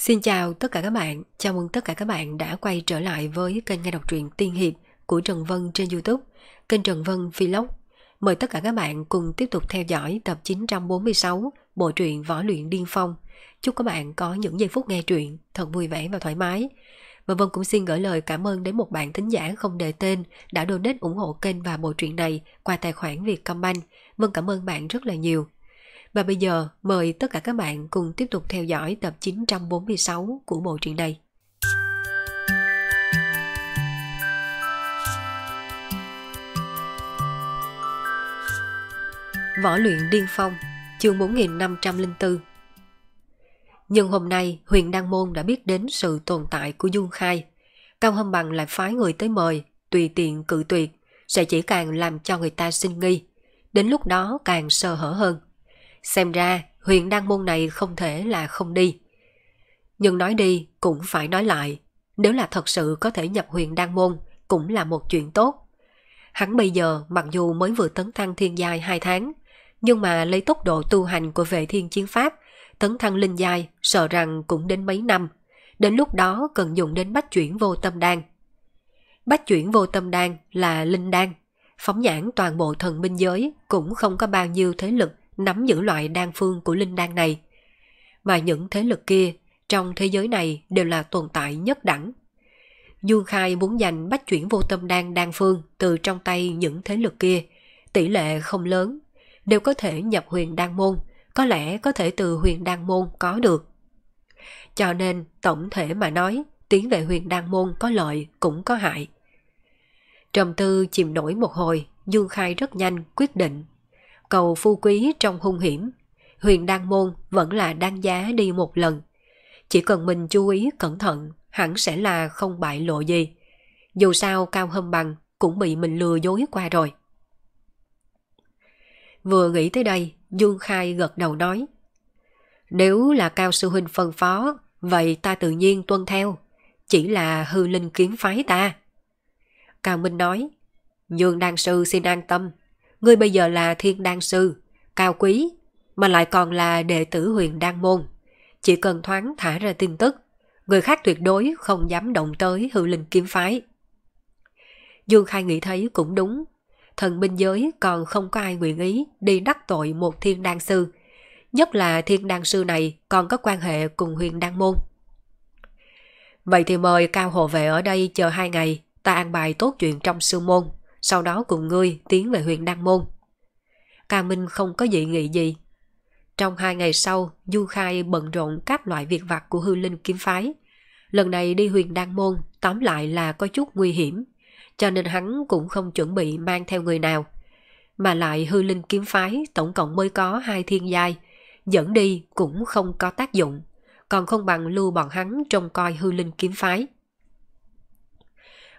Xin chào tất cả các bạn, chào mừng tất cả các bạn đã quay trở lại với kênh nghe đọc truyện tiên hiệp của Trần Vân trên Youtube, kênh Trần Vân Vlog. Mời tất cả các bạn cùng tiếp tục theo dõi tập 946 bộ truyện Võ Luyện Điên Phong. Chúc các bạn có những giây phút nghe truyện thật vui vẻ và thoải mái. Và Vân cũng xin gửi lời cảm ơn đến một bạn thính giả không đề tên đã donate ủng hộ kênh và bộ truyện này qua tài khoản Vietcombank. Vân cảm ơn bạn rất là nhiều. Và bây giờ mời tất cả các bạn cùng tiếp tục theo dõi tập 946 của bộ truyện này. Võ luyện điên phong, chương 4504 Nhưng hôm nay huyện Đăng Môn đã biết đến sự tồn tại của dung Khai. Cao Hâm Bằng lại phái người tới mời, tùy tiện cự tuyệt, sẽ chỉ càng làm cho người ta sinh nghi. Đến lúc đó càng sơ hở hơn. Xem ra huyện đăng Môn này không thể là không đi. Nhưng nói đi cũng phải nói lại, nếu là thật sự có thể nhập huyện đăng Môn cũng là một chuyện tốt. Hắn bây giờ mặc dù mới vừa tấn thăng thiên giai 2 tháng, nhưng mà lấy tốc độ tu hành của vệ thiên chiến pháp, tấn thăng linh giai sợ rằng cũng đến mấy năm. Đến lúc đó cần dùng đến bách chuyển vô tâm đan. Bách chuyển vô tâm đan là linh đan. Phóng nhãn toàn bộ thần minh giới cũng không có bao nhiêu thế lực nắm giữ loại đan phương của linh đan này. Mà những thế lực kia trong thế giới này đều là tồn tại nhất đẳng. Dương Khai muốn giành bách chuyển vô tâm đan đan phương từ trong tay những thế lực kia, tỷ lệ không lớn, đều có thể nhập huyền đan môn, có lẽ có thể từ huyền đan môn có được. Cho nên, tổng thể mà nói, tiến về huyền đan môn có lợi cũng có hại. Trầm tư chìm nổi một hồi, Dương Khai rất nhanh quyết định cầu phu quý trong hung hiểm, huyền đăng môn vẫn là đăng giá đi một lần. Chỉ cần mình chú ý cẩn thận, hẳn sẽ là không bại lộ gì. Dù sao cao hâm bằng cũng bị mình lừa dối qua rồi. Vừa nghĩ tới đây, Dương Khai gật đầu nói. Nếu là cao sư huynh phân phó, vậy ta tự nhiên tuân theo. Chỉ là hư linh kiếm phái ta. Cao Minh nói, Dương đăng Sư xin an tâm, người bây giờ là thiên đan sư, cao quý, mà lại còn là đệ tử huyền đan môn. Chỉ cần thoáng thả ra tin tức, người khác tuyệt đối không dám động tới hư linh kiếm phái. Dương Khai nghĩ thấy cũng đúng, thần binh giới còn không có ai nguyện ý đi đắc tội một thiên đan sư, nhất là thiên đan sư này còn có quan hệ cùng huyền đan môn. Vậy thì mời cao hộ vệ ở đây chờ hai ngày, ta an bài tốt chuyện trong sư môn sau đó cùng ngươi tiến về huyện Đăng Môn. Ca Minh không có dị nghị gì. Trong hai ngày sau, Du Khai bận rộn các loại việc vặt của hư linh kiếm phái. Lần này đi Huyền Đăng Môn, tóm lại là có chút nguy hiểm, cho nên hắn cũng không chuẩn bị mang theo người nào. Mà lại hư linh kiếm phái tổng cộng mới có hai thiên giai, dẫn đi cũng không có tác dụng, còn không bằng lưu bọn hắn trông coi hư linh kiếm phái.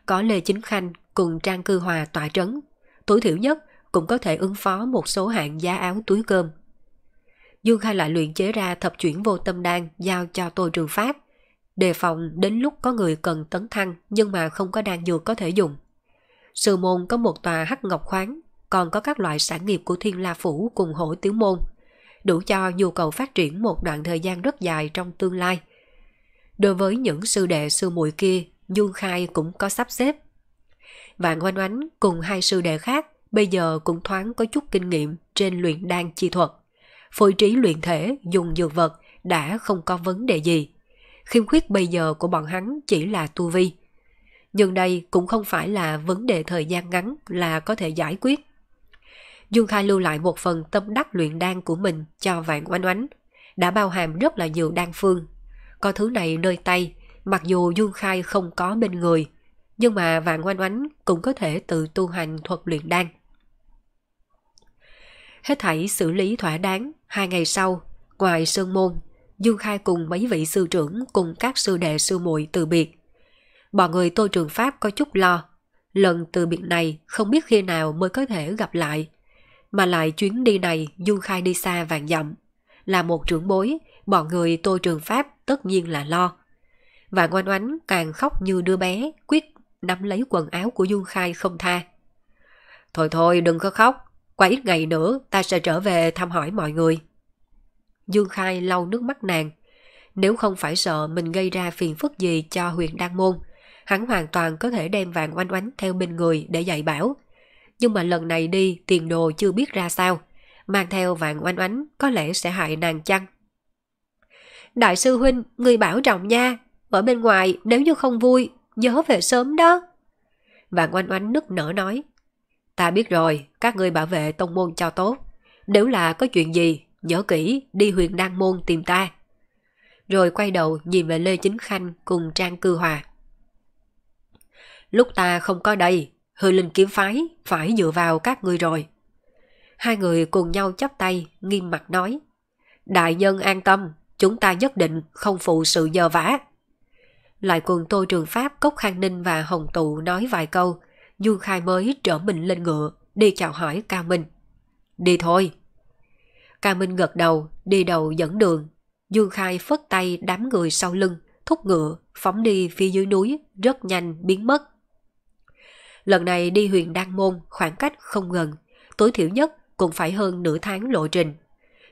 Có Lê Chính Khanh cùng Trang Cư Hòa tỏa trấn, tối thiểu nhất cũng có thể ứng phó một số hạng giá áo túi cơm. Dương Khai lại luyện chế ra thập chuyển vô tâm đan giao cho tôi trường pháp, đề phòng đến lúc có người cần tấn thăng nhưng mà không có đan dược có thể dùng. Sư môn có một tòa hắc ngọc khoáng, còn có các loại sản nghiệp của Thiên La Phủ cùng hổ tiếu môn, đủ cho nhu cầu phát triển một đoạn thời gian rất dài trong tương lai. Đối với những sư đệ sư muội kia, Dương Khai cũng có sắp xếp Vạn Oanh Oánh cùng hai sư đệ khác bây giờ cũng thoáng có chút kinh nghiệm trên luyện đan chi thuật. Phối trí luyện thể dùng dược vật đã không có vấn đề gì. Khiêm khuyết bây giờ của bọn hắn chỉ là tu vi. Nhưng đây cũng không phải là vấn đề thời gian ngắn là có thể giải quyết. Dương Khai lưu lại một phần tâm đắc luyện đan của mình cho Vạn Oanh Oánh, đã bao hàm rất là nhiều đan phương. Có thứ này nơi tay, mặc dù Dương Khai không có bên người – nhưng mà Vạn Oanh Oánh cũng có thể tự tu hành thuật luyện đan. Hết thảy xử lý thỏa đáng, hai ngày sau, ngoài Sơn Môn, Dương Khai cùng mấy vị sư trưởng cùng các sư đệ sư muội từ biệt. Bọn người Tô Trường Pháp có chút lo, lần từ biệt này không biết khi nào mới có thể gặp lại. Mà lại chuyến đi này Dương Khai đi xa vàng dặm. Là một trưởng bối, bọn người Tô Trường Pháp tất nhiên là lo. Và ngoan oánh càng khóc như đứa bé, quyết nắm lấy quần áo của Dương Khai không tha. Thôi thôi đừng có khóc, qua ít ngày nữa ta sẽ trở về thăm hỏi mọi người. Dương Khai lau nước mắt nàng. Nếu không phải sợ mình gây ra phiền phức gì cho huyền Đan Môn, hắn hoàn toàn có thể đem vàng oanh oánh theo bên người để dạy bảo. Nhưng mà lần này đi tiền đồ chưa biết ra sao, mang theo vàng oanh oánh có lẽ sẽ hại nàng chăng. Đại sư Huynh, người bảo trọng nha, ở bên ngoài nếu như không vui nhớ về sớm đó. Vàng oanh oánh nức nở nói, ta biết rồi, các ngươi bảo vệ tông môn cho tốt. Nếu là có chuyện gì, nhớ kỹ, đi huyền đan môn tìm ta. Rồi quay đầu nhìn về Lê Chính Khanh cùng Trang Cư Hòa. Lúc ta không có đây, hư linh kiếm phái phải dựa vào các ngươi rồi. Hai người cùng nhau chắp tay, nghiêm mặt nói. Đại nhân an tâm, chúng ta nhất định không phụ sự nhờ vả lại quần Tô Trường Pháp, Cốc Khang Ninh và Hồng Tụ nói vài câu. Du Khai mới trở mình lên ngựa, đi chào hỏi Cao Minh. Đi thôi. Cao Minh gật đầu, đi đầu dẫn đường. Du Khai phất tay đám người sau lưng, thúc ngựa, phóng đi phía dưới núi, rất nhanh biến mất. Lần này đi huyền Đan Môn, khoảng cách không gần, tối thiểu nhất cũng phải hơn nửa tháng lộ trình.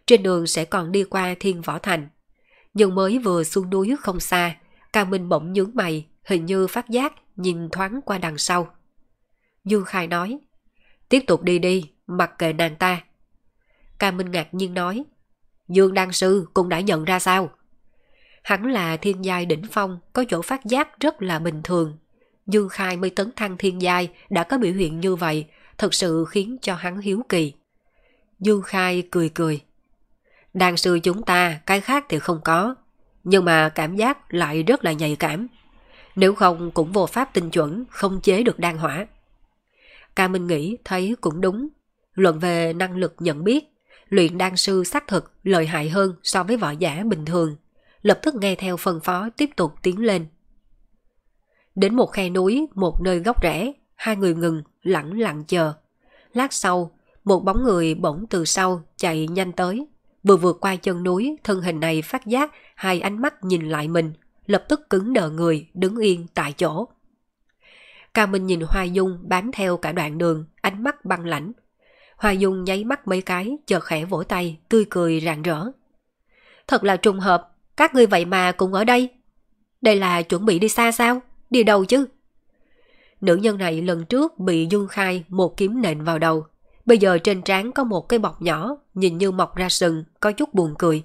Trên đường sẽ còn đi qua Thiên Võ Thành. Nhưng mới vừa xuống núi không xa, Càng Minh bỗng nhướng mày, hình như phát giác, nhìn thoáng qua đằng sau. Dương Khai nói, tiếp tục đi đi, mặc kệ nàng ta. Càng Minh ngạc nhiên nói, Dương đăng Sư cũng đã nhận ra sao? Hắn là thiên giai đỉnh phong, có chỗ phát giác rất là bình thường. Dương Khai mới tấn thăng thiên giai đã có biểu hiện như vậy, thật sự khiến cho hắn hiếu kỳ. Dương Khai cười cười. Đàn sư chúng ta, cái khác thì không có, nhưng mà cảm giác lại rất là nhạy cảm. Nếu không cũng vô pháp tinh chuẩn, không chế được đan hỏa. Ca Minh nghĩ thấy cũng đúng. Luận về năng lực nhận biết, luyện đan sư xác thực lợi hại hơn so với võ giả bình thường. Lập tức nghe theo phân phó tiếp tục tiến lên. Đến một khe núi, một nơi góc rẽ, hai người ngừng, lặng lặng chờ. Lát sau, một bóng người bỗng từ sau chạy nhanh tới. Vừa vượt qua chân núi, thân hình này phát giác hai ánh mắt nhìn lại mình, lập tức cứng đờ người, đứng yên tại chỗ. ca Minh nhìn Hoa Dung bám theo cả đoạn đường, ánh mắt băng lãnh. Hoa Dung nháy mắt mấy cái, chợt khẽ vỗ tay, tươi cười rạng rỡ. Thật là trùng hợp, các ngươi vậy mà cũng ở đây. Đây là chuẩn bị đi xa sao? Đi đâu chứ? Nữ nhân này lần trước bị dung Khai một kiếm nện vào đầu, Bây giờ trên trán có một cái bọc nhỏ, nhìn như mọc ra sừng, có chút buồn cười.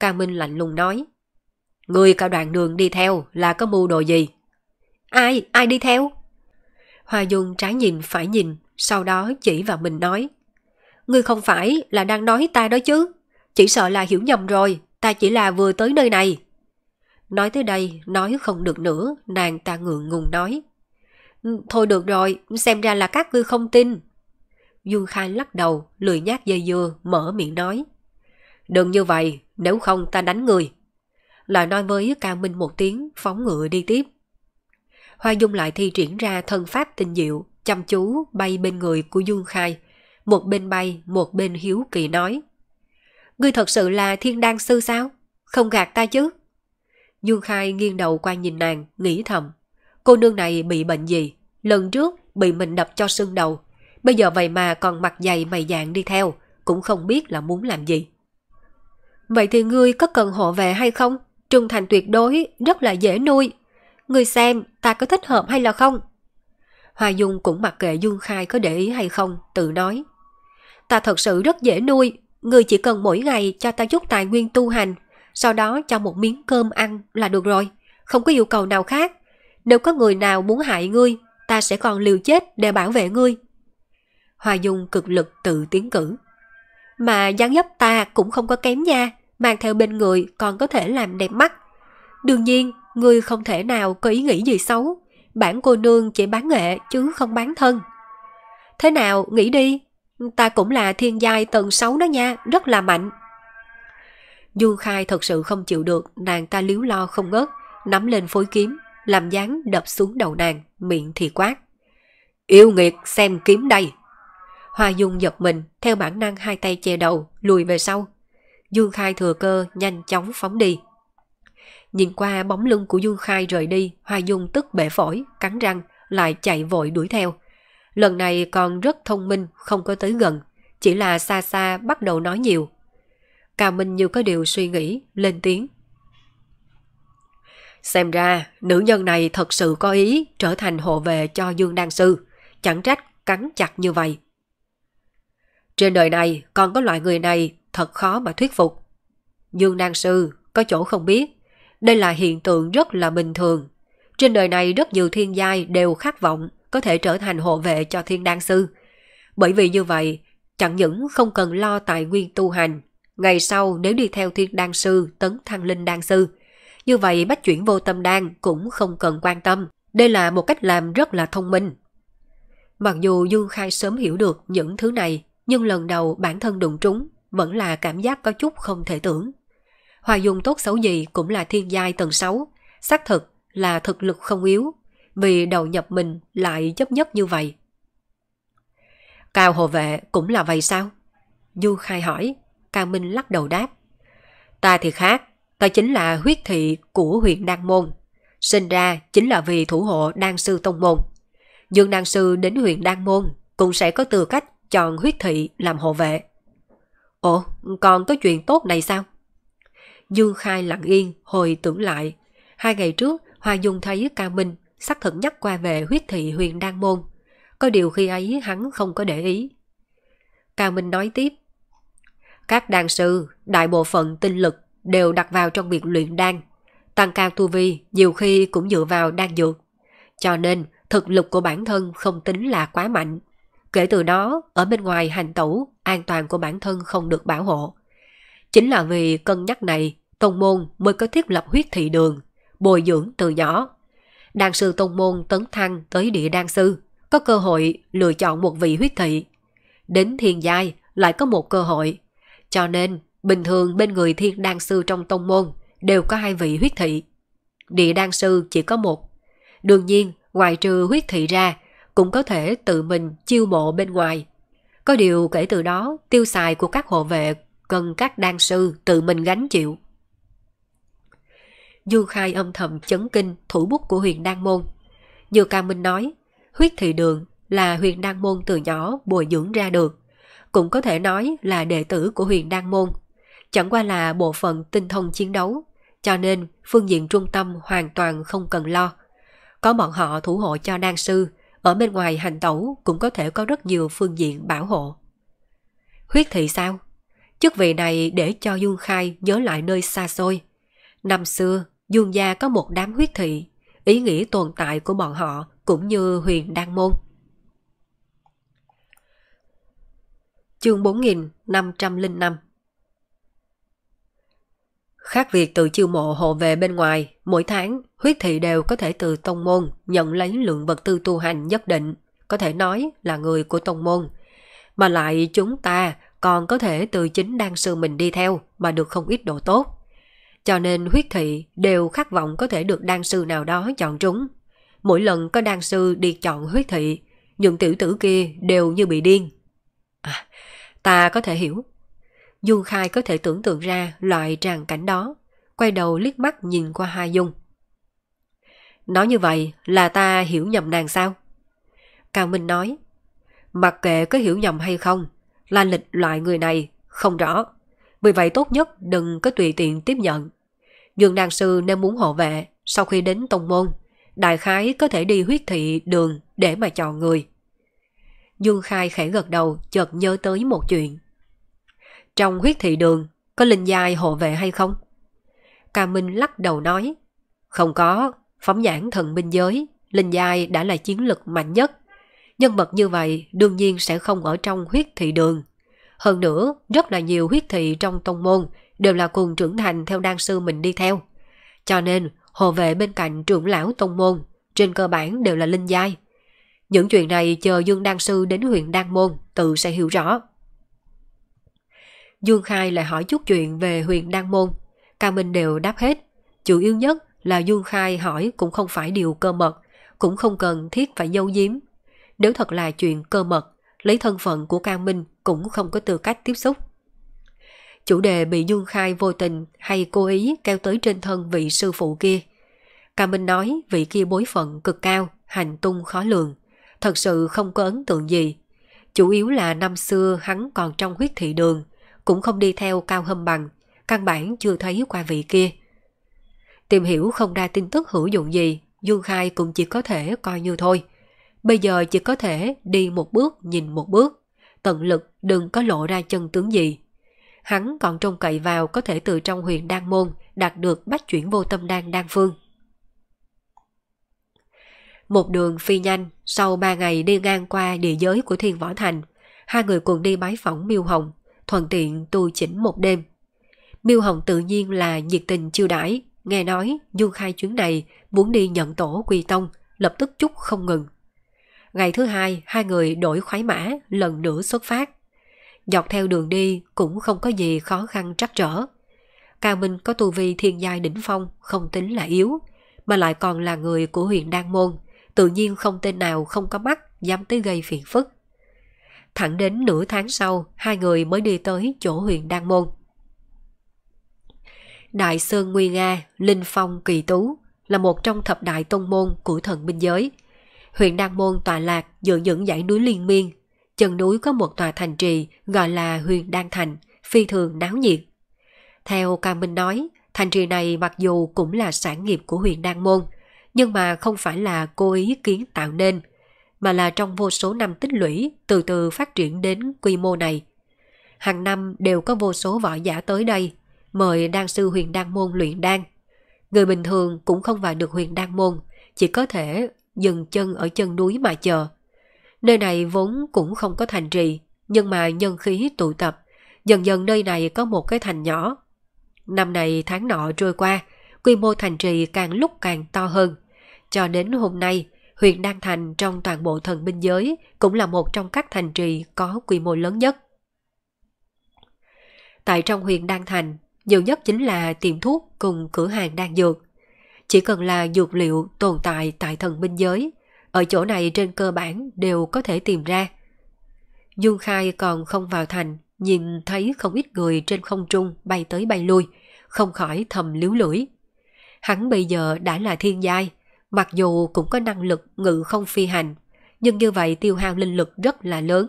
Cao Minh lạnh lùng nói. Người cả đoạn đường đi theo là có mưu đồ gì? Ai? Ai đi theo? Hoa Dung trái nhìn phải nhìn, sau đó chỉ vào mình nói. Ngươi không phải là đang nói ta đó chứ? Chỉ sợ là hiểu nhầm rồi, ta chỉ là vừa tới nơi này. Nói tới đây, nói không được nữa, nàng ta ngượng ngùng nói. Ừ, thôi được rồi, xem ra là các ngươi không tin, Dương Khai lắc đầu, lười nhát dây dưa, mở miệng nói. Đừng như vậy, nếu không ta đánh người. Lại nói với Cao Minh một tiếng, phóng ngựa đi tiếp. Hoa Dung lại thi triển ra thân pháp tinh diệu, chăm chú bay bên người của Dương Khai. Một bên bay, một bên hiếu kỳ nói. Ngươi thật sự là thiên đan sư sao? Không gạt ta chứ? Dương Khai nghiêng đầu qua nhìn nàng, nghĩ thầm. Cô nương này bị bệnh gì? Lần trước bị mình đập cho sưng đầu, Bây giờ vậy mà còn mặt dày mày dạng đi theo, cũng không biết là muốn làm gì. Vậy thì ngươi có cần hộ vệ hay không? Trung thành tuyệt đối, rất là dễ nuôi. Ngươi xem, ta có thích hợp hay là không? Hoa Dung cũng mặc kệ Dung Khai có để ý hay không, tự nói. Ta thật sự rất dễ nuôi, ngươi chỉ cần mỗi ngày cho ta chút tài nguyên tu hành, sau đó cho một miếng cơm ăn là được rồi, không có yêu cầu nào khác. Nếu có người nào muốn hại ngươi, ta sẽ còn liều chết để bảo vệ ngươi, Hoa Dung cực lực tự tiến cử. Mà dáng dấp ta cũng không có kém nha, mang theo bên người còn có thể làm đẹp mắt. Đương nhiên, người không thể nào có ý nghĩ gì xấu, bản cô nương chỉ bán nghệ chứ không bán thân. Thế nào, nghĩ đi, ta cũng là thiên giai tầng 6 đó nha, rất là mạnh. Dương Khai thật sự không chịu được, nàng ta liếu lo không ngớt, nắm lên phối kiếm, làm dáng đập xuống đầu nàng, miệng thì quát. Yêu nghiệt xem kiếm đây. Hoa Dung giật mình, theo bản năng hai tay che đầu, lùi về sau. Dương Khai thừa cơ, nhanh chóng phóng đi. Nhìn qua bóng lưng của Dương Khai rời đi, Hoa Dung tức bể phổi, cắn răng, lại chạy vội đuổi theo. Lần này còn rất thông minh, không có tới gần, chỉ là xa xa bắt đầu nói nhiều. Cao Minh như có điều suy nghĩ, lên tiếng. Xem ra, nữ nhân này thật sự có ý trở thành hộ vệ cho Dương Đan Sư, chẳng trách cắn chặt như vậy. Trên đời này còn có loại người này thật khó mà thuyết phục. Dương Nang Sư có chỗ không biết. Đây là hiện tượng rất là bình thường. Trên đời này rất nhiều thiên giai đều khát vọng có thể trở thành hộ vệ cho thiên đan sư. Bởi vì như vậy, chẳng những không cần lo tài nguyên tu hành, ngày sau nếu đi theo thiên đan sư tấn thăng linh đan sư, như vậy bách chuyển vô tâm đan cũng không cần quan tâm. Đây là một cách làm rất là thông minh. Mặc dù Dương Khai sớm hiểu được những thứ này, nhưng lần đầu bản thân đụng trúng vẫn là cảm giác có chút không thể tưởng. Hòa dùng tốt xấu gì cũng là thiên giai tầng 6, xác thực là thực lực không yếu, vì đầu nhập mình lại chấp nhất như vậy. Cao hồ vệ cũng là vậy sao? Du khai hỏi, Cao Minh lắc đầu đáp. Ta thì khác, ta chính là huyết thị của huyện Đan Môn. Sinh ra chính là vì thủ hộ Đan Sư Tông Môn. Dương Đan Sư đến huyện Đan Môn cũng sẽ có tư cách chọn huyết thị làm hộ vệ. Ồ, còn có chuyện tốt này sao? Dương Khai lặng yên, hồi tưởng lại. Hai ngày trước, Hoa Dung thấy Cao Minh xác thực nhắc qua về huyết thị huyền Đan Môn. Có điều khi ấy hắn không có để ý. Cao Minh nói tiếp. Các đan sư, đại bộ phận tinh lực đều đặt vào trong việc luyện đan. Tăng cao tu vi nhiều khi cũng dựa vào đan dược. Cho nên thực lực của bản thân không tính là quá mạnh. Kể từ đó, ở bên ngoài hành tẩu, an toàn của bản thân không được bảo hộ. Chính là vì cân nhắc này, Tông Môn mới có thiết lập huyết thị đường, bồi dưỡng từ nhỏ. Đan sư Tông Môn tấn thăng tới địa đan sư, có cơ hội lựa chọn một vị huyết thị. Đến thiên giai lại có một cơ hội. Cho nên, bình thường bên người thiên đan sư trong Tông Môn đều có hai vị huyết thị. Địa đan sư chỉ có một. Đương nhiên, ngoài trừ huyết thị ra, cũng có thể tự mình chiêu mộ bên ngoài. Có điều kể từ đó, tiêu xài của các hộ vệ cần các đan sư tự mình gánh chịu. Du Khai âm thầm chấn kinh thủ bút của huyền Đan Môn. Dược ca Minh nói, huyết thị đường là huyền Đan Môn từ nhỏ bồi dưỡng ra được. Cũng có thể nói là đệ tử của huyền Đan Môn. Chẳng qua là bộ phận tinh thông chiến đấu, cho nên phương diện trung tâm hoàn toàn không cần lo. Có bọn họ thủ hộ cho đan sư, ở bên ngoài hành tẩu cũng có thể có rất nhiều phương diện bảo hộ. Huyết thị sao? Chức vị này để cho Dương Khai nhớ lại nơi xa xôi. Năm xưa, Dương gia có một đám huyết thị, ý nghĩa tồn tại của bọn họ cũng như huyền đan môn. Chương 4505 Khác việc từ chiêu mộ hộ về bên ngoài, mỗi tháng huyết thị đều có thể từ tông môn nhận lấy lượng vật tư tu hành nhất định, có thể nói là người của tông môn. Mà lại chúng ta còn có thể từ chính đan sư mình đi theo mà được không ít độ tốt. Cho nên huyết thị đều khát vọng có thể được đan sư nào đó chọn trúng. Mỗi lần có đan sư đi chọn huyết thị, những tiểu tử kia đều như bị điên. À, ta có thể hiểu Dung Khai có thể tưởng tượng ra loại tràng cảnh đó, quay đầu liếc mắt nhìn qua Hà Dung. Nói như vậy là ta hiểu nhầm nàng sao? Cao Minh nói, mặc kệ có hiểu nhầm hay không, là lịch loại người này không rõ. Vì vậy tốt nhất đừng có tùy tiện tiếp nhận. Dương Đan Sư nên muốn hộ vệ sau khi đến Tông Môn, đại khái có thể đi huyết thị đường để mà chọn người. Dương Khai khẽ gật đầu chợt nhớ tới một chuyện. Trong huyết thị đường có linh giai hộ vệ hay không? Ca Minh lắc đầu nói, không có, phóng nhãn thần minh giới, linh giai đã là chiến lực mạnh nhất. Nhân vật như vậy đương nhiên sẽ không ở trong huyết thị đường. Hơn nữa, rất là nhiều huyết thị trong tông môn đều là cùng trưởng thành theo đan sư mình đi theo. Cho nên, hộ vệ bên cạnh trưởng lão tông môn, trên cơ bản đều là linh giai. Những chuyện này chờ Dương Đan Sư đến huyện Đan Môn tự sẽ hiểu rõ. Dương Khai lại hỏi chút chuyện về huyền Đan Môn. Cả mình đều đáp hết. Chủ yếu nhất là Dương Khai hỏi cũng không phải điều cơ mật, cũng không cần thiết phải giấu giếm. Nếu thật là chuyện cơ mật, lấy thân phận của Cao Minh cũng không có tư cách tiếp xúc. Chủ đề bị Dương Khai vô tình hay cố ý kéo tới trên thân vị sư phụ kia. Cao Minh nói vị kia bối phận cực cao, hành tung khó lường. Thật sự không có ấn tượng gì. Chủ yếu là năm xưa hắn còn trong huyết thị đường, cũng không đi theo cao hâm bằng, căn bản chưa thấy qua vị kia. Tìm hiểu không ra tin tức hữu dụng gì, Dương Khai cũng chỉ có thể coi như thôi. Bây giờ chỉ có thể đi một bước nhìn một bước, tận lực đừng có lộ ra chân tướng gì. Hắn còn trông cậy vào có thể từ trong huyền Đan Môn đạt được bách chuyển vô tâm đan đan phương. Một đường phi nhanh, sau ba ngày đi ngang qua địa giới của Thiên Võ Thành, hai người cùng đi bái phỏng Miêu Hồng thuận tiện tu chỉnh một đêm. Miêu Hồng tự nhiên là nhiệt tình chiêu đãi, nghe nói Du Khai chuyến này muốn đi nhận tổ quy tông, lập tức chúc không ngừng. Ngày thứ hai, hai người đổi khoái mã, lần nữa xuất phát. Dọc theo đường đi cũng không có gì khó khăn trắc trở. Cao Minh có tu vi thiên giai đỉnh phong, không tính là yếu, mà lại còn là người của huyện Đan Môn, tự nhiên không tên nào không có mắt dám tới gây phiền phức thẳng đến nửa tháng sau hai người mới đi tới chỗ huyền Đan Môn. Đại Sơn Nguyên Nga, Linh Phong Kỳ Tú là một trong thập đại tông môn của thần binh giới. Huyện Đan Môn tọa lạc giữa những dãy núi liên miên, chân núi có một tòa thành trì gọi là Huyền Đan Thành, phi thường náo nhiệt. Theo Cam Minh nói, thành trì này mặc dù cũng là sản nghiệp của Huyền Đan Môn, nhưng mà không phải là cố ý kiến tạo nên – mà là trong vô số năm tích lũy từ từ phát triển đến quy mô này. Hàng năm đều có vô số võ giả tới đây, mời đan sư huyền đan môn luyện đan. Người bình thường cũng không vào được huyền đan môn, chỉ có thể dừng chân ở chân núi mà chờ. Nơi này vốn cũng không có thành trì, nhưng mà nhân khí tụ tập, dần dần nơi này có một cái thành nhỏ. Năm này tháng nọ trôi qua, quy mô thành trì càng lúc càng to hơn. Cho đến hôm nay, huyện Đan Thành trong toàn bộ thần binh giới cũng là một trong các thành trì có quy mô lớn nhất. Tại trong huyện Đan Thành, nhiều nhất chính là tiệm thuốc cùng cửa hàng đan dược. Chỉ cần là dược liệu tồn tại tại thần binh giới, ở chỗ này trên cơ bản đều có thể tìm ra. Dung Khai còn không vào thành, nhìn thấy không ít người trên không trung bay tới bay lui, không khỏi thầm liếu lưỡi. Hắn bây giờ đã là thiên giai, Mặc dù cũng có năng lực ngự không phi hành, nhưng như vậy tiêu hao linh lực rất là lớn.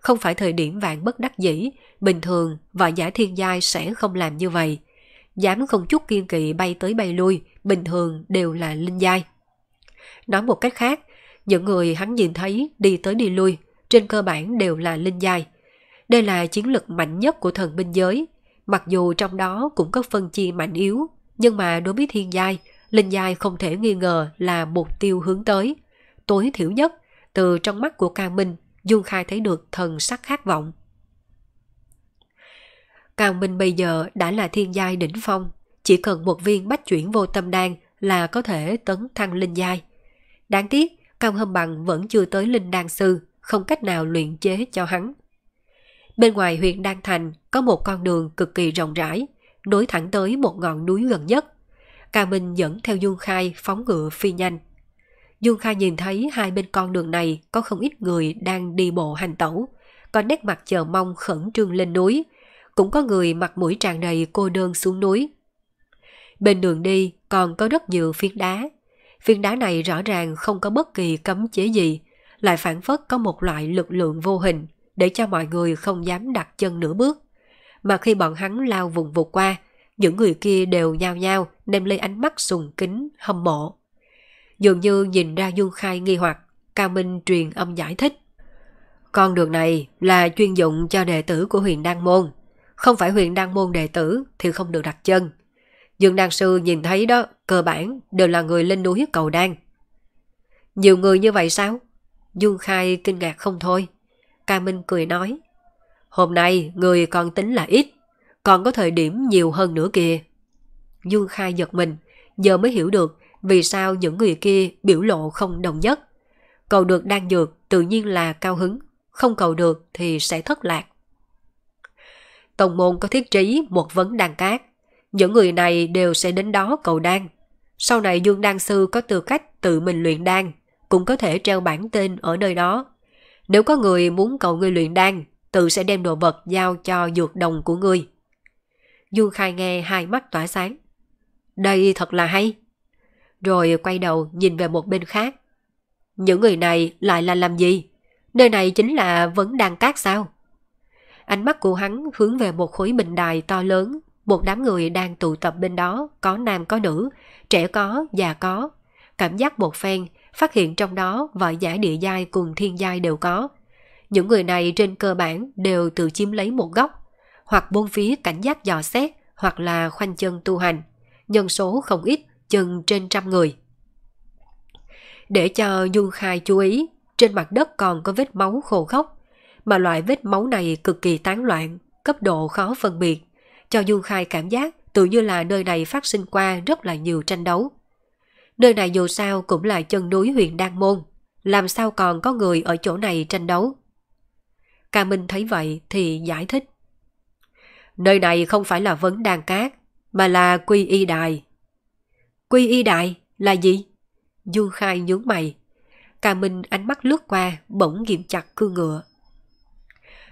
Không phải thời điểm vạn bất đắc dĩ, bình thường võ giả thiên giai sẽ không làm như vậy. Dám không chút kiên kỵ bay tới bay lui, bình thường đều là linh giai. Nói một cách khác, những người hắn nhìn thấy đi tới đi lui, trên cơ bản đều là linh giai. Đây là chiến lực mạnh nhất của thần binh giới, mặc dù trong đó cũng có phân chia mạnh yếu, nhưng mà đối với thiên giai, Linh Giai không thể nghi ngờ là mục tiêu hướng tới. Tối thiểu nhất, từ trong mắt của Cao Minh, Dương Khai thấy được thần sắc khát vọng. Cao Minh bây giờ đã là thiên giai đỉnh phong, chỉ cần một viên bách chuyển vô tâm đan là có thể tấn thăng linh giai. Đáng tiếc, Cao Hâm Bằng vẫn chưa tới linh đan sư, không cách nào luyện chế cho hắn. Bên ngoài huyện Đan Thành có một con đường cực kỳ rộng rãi, nối thẳng tới một ngọn núi gần nhất. Cà Minh dẫn theo Dương Khai phóng ngựa phi nhanh. Dương Khai nhìn thấy hai bên con đường này có không ít người đang đi bộ hành tẩu, có nét mặt chờ mong khẩn trương lên núi, cũng có người mặt mũi tràn đầy cô đơn xuống núi. Bên đường đi còn có rất nhiều phiến đá. Phiến đá này rõ ràng không có bất kỳ cấm chế gì, lại phản phất có một loại lực lượng vô hình để cho mọi người không dám đặt chân nửa bước. Mà khi bọn hắn lao vùng vụt qua, những người kia đều nhao nhao đem lên ánh mắt sùng kính, hâm mộ. Dường như nhìn ra Dương Khai nghi hoặc, Cao Minh truyền âm giải thích. Con đường này là chuyên dụng cho đệ tử của huyền đăng Môn. Không phải huyền đăng Môn đệ tử thì không được đặt chân. Dương Đan Sư nhìn thấy đó, cơ bản đều là người lên núi cầu đan. Nhiều người như vậy sao? Dương Khai kinh ngạc không thôi. cao Minh cười nói. Hôm nay người còn tính là ít, còn có thời điểm nhiều hơn nữa kìa. Dương Khai giật mình, giờ mới hiểu được vì sao những người kia biểu lộ không đồng nhất. Cầu được đang dược tự nhiên là cao hứng, không cầu được thì sẽ thất lạc. Tổng môn có thiết trí một vấn đan cát, những người này đều sẽ đến đó cầu đan. Sau này Dương Đan Sư có tư cách tự mình luyện đan, cũng có thể treo bản tên ở nơi đó. Nếu có người muốn cầu người luyện đan, tự sẽ đem đồ vật giao cho dược đồng của người. Du Khai nghe hai mắt tỏa sáng. Đây thật là hay. Rồi quay đầu nhìn về một bên khác. Những người này lại là làm gì? Nơi này chính là vấn đàn cát sao? Ánh mắt của hắn hướng về một khối bình đài to lớn. Một đám người đang tụ tập bên đó, có nam có nữ, trẻ có, già có. Cảm giác một phen, phát hiện trong đó võ giả địa giai cùng thiên giai đều có. Những người này trên cơ bản đều tự chiếm lấy một góc hoặc bốn phía cảnh giác dò xét, hoặc là khoanh chân tu hành. Nhân số không ít, chừng trên trăm người. Để cho Du Khai chú ý, trên mặt đất còn có vết máu khô khốc, mà loại vết máu này cực kỳ tán loạn, cấp độ khó phân biệt, cho Du Khai cảm giác tự như là nơi này phát sinh qua rất là nhiều tranh đấu. Nơi này dù sao cũng là chân núi huyện Đan Môn, làm sao còn có người ở chỗ này tranh đấu. Ca Minh thấy vậy thì giải thích nơi này không phải là vấn đan cát, mà là quy y đài. Quy y đài là gì? Du Khai nhướng mày. Cà Minh ánh mắt lướt qua, bỗng nghiêm chặt cư ngựa.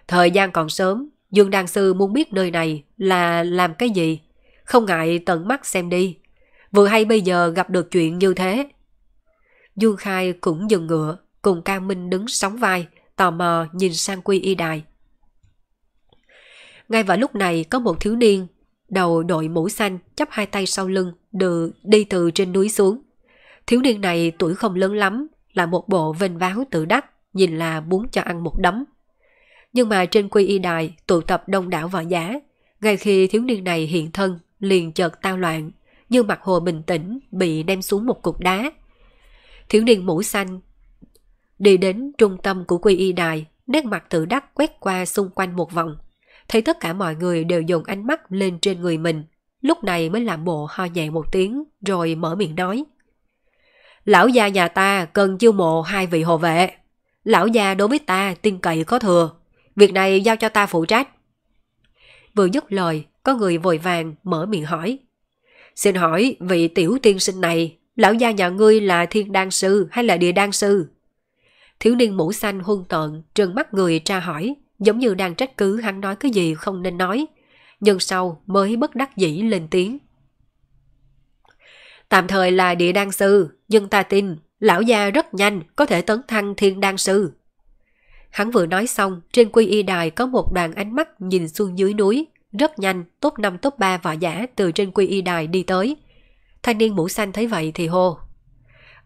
Thời gian còn sớm, Dương Đan Sư muốn biết nơi này là làm cái gì. Không ngại tận mắt xem đi. Vừa hay bây giờ gặp được chuyện như thế. Dương Khai cũng dừng ngựa, cùng ca Minh đứng sóng vai, tò mò nhìn sang quy y đài. Ngay vào lúc này có một thiếu niên, đầu đội mũ xanh, chắp hai tay sau lưng, được đi từ trên núi xuống. Thiếu niên này tuổi không lớn lắm, là một bộ vênh váo tự đắc, nhìn là muốn cho ăn một đấm. Nhưng mà trên quy y đài tụ tập đông đảo võ giả, ngay khi thiếu niên này hiện thân, liền chợt tao loạn, như mặt hồ bình tĩnh bị đem xuống một cục đá. Thiếu niên mũ xanh đi đến trung tâm của quy y đài, nét mặt tự đắc quét qua xung quanh một vòng, thấy tất cả mọi người đều dồn ánh mắt lên trên người mình, lúc này mới làm bộ ho nhẹ một tiếng rồi mở miệng nói. Lão gia nhà ta cần chiêu mộ hai vị hộ vệ. Lão gia đối với ta tin cậy có thừa. Việc này giao cho ta phụ trách. Vừa dứt lời, có người vội vàng mở miệng hỏi. Xin hỏi vị tiểu tiên sinh này, lão gia nhà ngươi là thiên đan sư hay là địa đan sư? Thiếu niên mũ xanh hung tợn trừng mắt người tra hỏi giống như đang trách cứ hắn nói cái gì không nên nói, nhưng sau mới bất đắc dĩ lên tiếng. Tạm thời là địa đan sư, nhưng ta tin lão gia rất nhanh có thể tấn thăng thiên đan sư. Hắn vừa nói xong, trên quy y đài có một đoàn ánh mắt nhìn xuống dưới núi, rất nhanh, top 5 top 3 võ giả từ trên quy y đài đi tới. Thanh niên mũ xanh thấy vậy thì hô.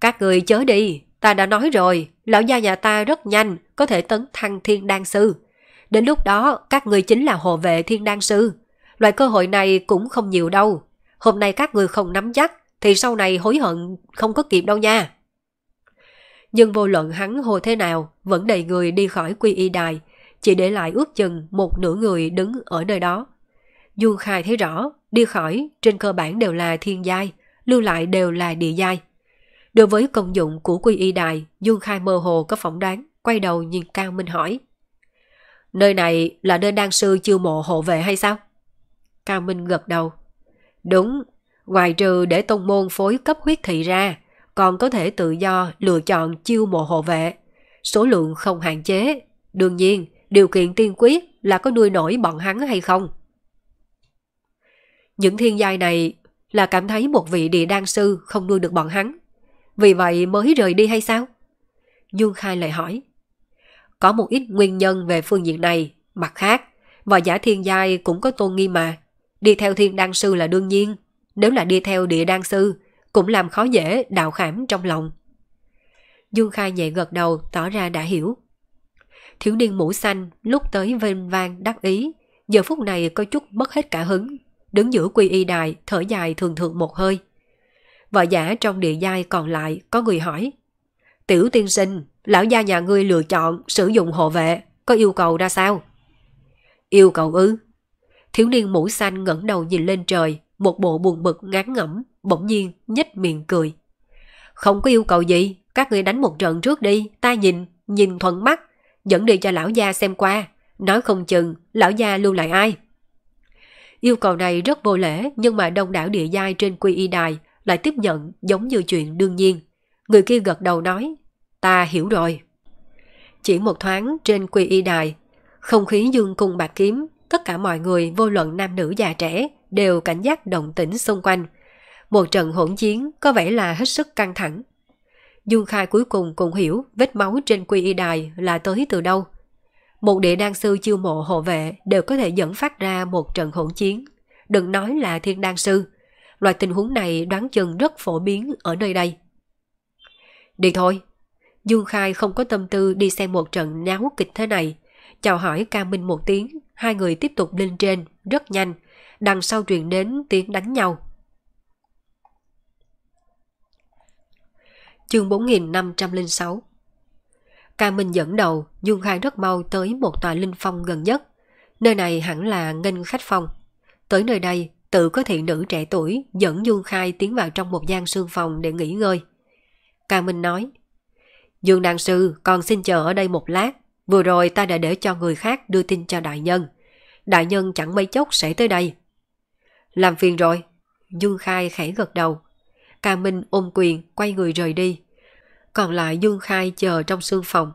Các người chớ đi, ta đã nói rồi, lão gia nhà ta rất nhanh, có thể tấn thăng thiên đan sư. Đến lúc đó, các người chính là hộ vệ thiên đan sư. Loại cơ hội này cũng không nhiều đâu. Hôm nay các người không nắm chắc, thì sau này hối hận không có kịp đâu nha. Nhưng vô luận hắn hồ thế nào, vẫn đầy người đi khỏi quy y đài, chỉ để lại ước chừng một nửa người đứng ở nơi đó. Du Khai thấy rõ, đi khỏi, trên cơ bản đều là thiên giai, lưu lại đều là địa giai. Đối với công dụng của quy y đài, Dương Khai mơ hồ có phỏng đoán, quay đầu nhìn Cao Minh hỏi. Nơi này là nơi đan sư chiêu mộ hộ vệ hay sao? Cao Minh gật đầu. Đúng, ngoài trừ để tông môn phối cấp huyết thị ra, còn có thể tự do lựa chọn chiêu mộ hộ vệ. Số lượng không hạn chế. Đương nhiên, điều kiện tiên quyết là có nuôi nổi bọn hắn hay không. Những thiên giai này là cảm thấy một vị địa đan sư không nuôi được bọn hắn. Vì vậy mới rời đi hay sao? Dương Khai lại hỏi. Có một ít nguyên nhân về phương diện này. Mặt khác, võ giả thiên giai cũng có tôn nghi mà. Đi theo thiên đan sư là đương nhiên. Nếu là đi theo địa đan sư, cũng làm khó dễ đạo khảm trong lòng. Dương Khai nhẹ gật đầu tỏ ra đã hiểu. Thiếu niên mũ xanh lúc tới vênh vang đắc ý, giờ phút này có chút mất hết cả hứng, đứng giữa quy y đài thở dài thường thường một hơi. Vợ giả trong địa giai còn lại có người hỏi Tiểu tiên sinh, lão gia nhà ngươi lựa chọn sử dụng hộ vệ, có yêu cầu ra sao? Yêu cầu ư? Thiếu niên mũi xanh ngẩng đầu nhìn lên trời, một bộ buồn bực ngán ngẩm, bỗng nhiên nhếch miệng cười. Không có yêu cầu gì, các ngươi đánh một trận trước đi, ta nhìn, nhìn thuận mắt, dẫn đi cho lão gia xem qua, nói không chừng lão gia lưu lại ai. Yêu cầu này rất vô lễ nhưng mà đông đảo địa giai trên quy y đài lại tiếp nhận giống như chuyện đương nhiên. Người kia gật đầu nói, ta hiểu rồi. Chỉ một thoáng trên quy y đài, không khí dương cung bạc kiếm, tất cả mọi người vô luận nam nữ già trẻ đều cảnh giác động tĩnh xung quanh. Một trận hỗn chiến có vẻ là hết sức căng thẳng. Dương Khai cuối cùng cũng hiểu vết máu trên quy y đài là tới từ đâu. Một địa đan sư chiêu mộ hộ vệ đều có thể dẫn phát ra một trận hỗn chiến. Đừng nói là thiên đan sư. Loại tình huống này đoán chừng rất phổ biến ở nơi đây. Đi thôi. Dương Khai không có tâm tư đi xem một trận náo kịch thế này. Chào hỏi ca minh một tiếng, hai người tiếp tục lên trên, rất nhanh. Đằng sau truyền đến tiếng đánh nhau. Chương 4506 Ca Minh dẫn đầu, Dương Khai rất mau tới một tòa linh phong gần nhất. Nơi này hẳn là ngân khách phòng. Tới nơi đây, tự có thị nữ trẻ tuổi dẫn Dương Khai tiến vào trong một gian sương phòng để nghỉ ngơi. Cao Minh nói. Dương Đàn Sư còn xin chờ ở đây một lát. Vừa rồi ta đã để cho người khác đưa tin cho đại nhân. Đại nhân chẳng mấy chốc sẽ tới đây. Làm phiền rồi. Dương Khai khẽ gật đầu. Cao Minh ôm quyền quay người rời đi. Còn lại Dương Khai chờ trong sương phòng.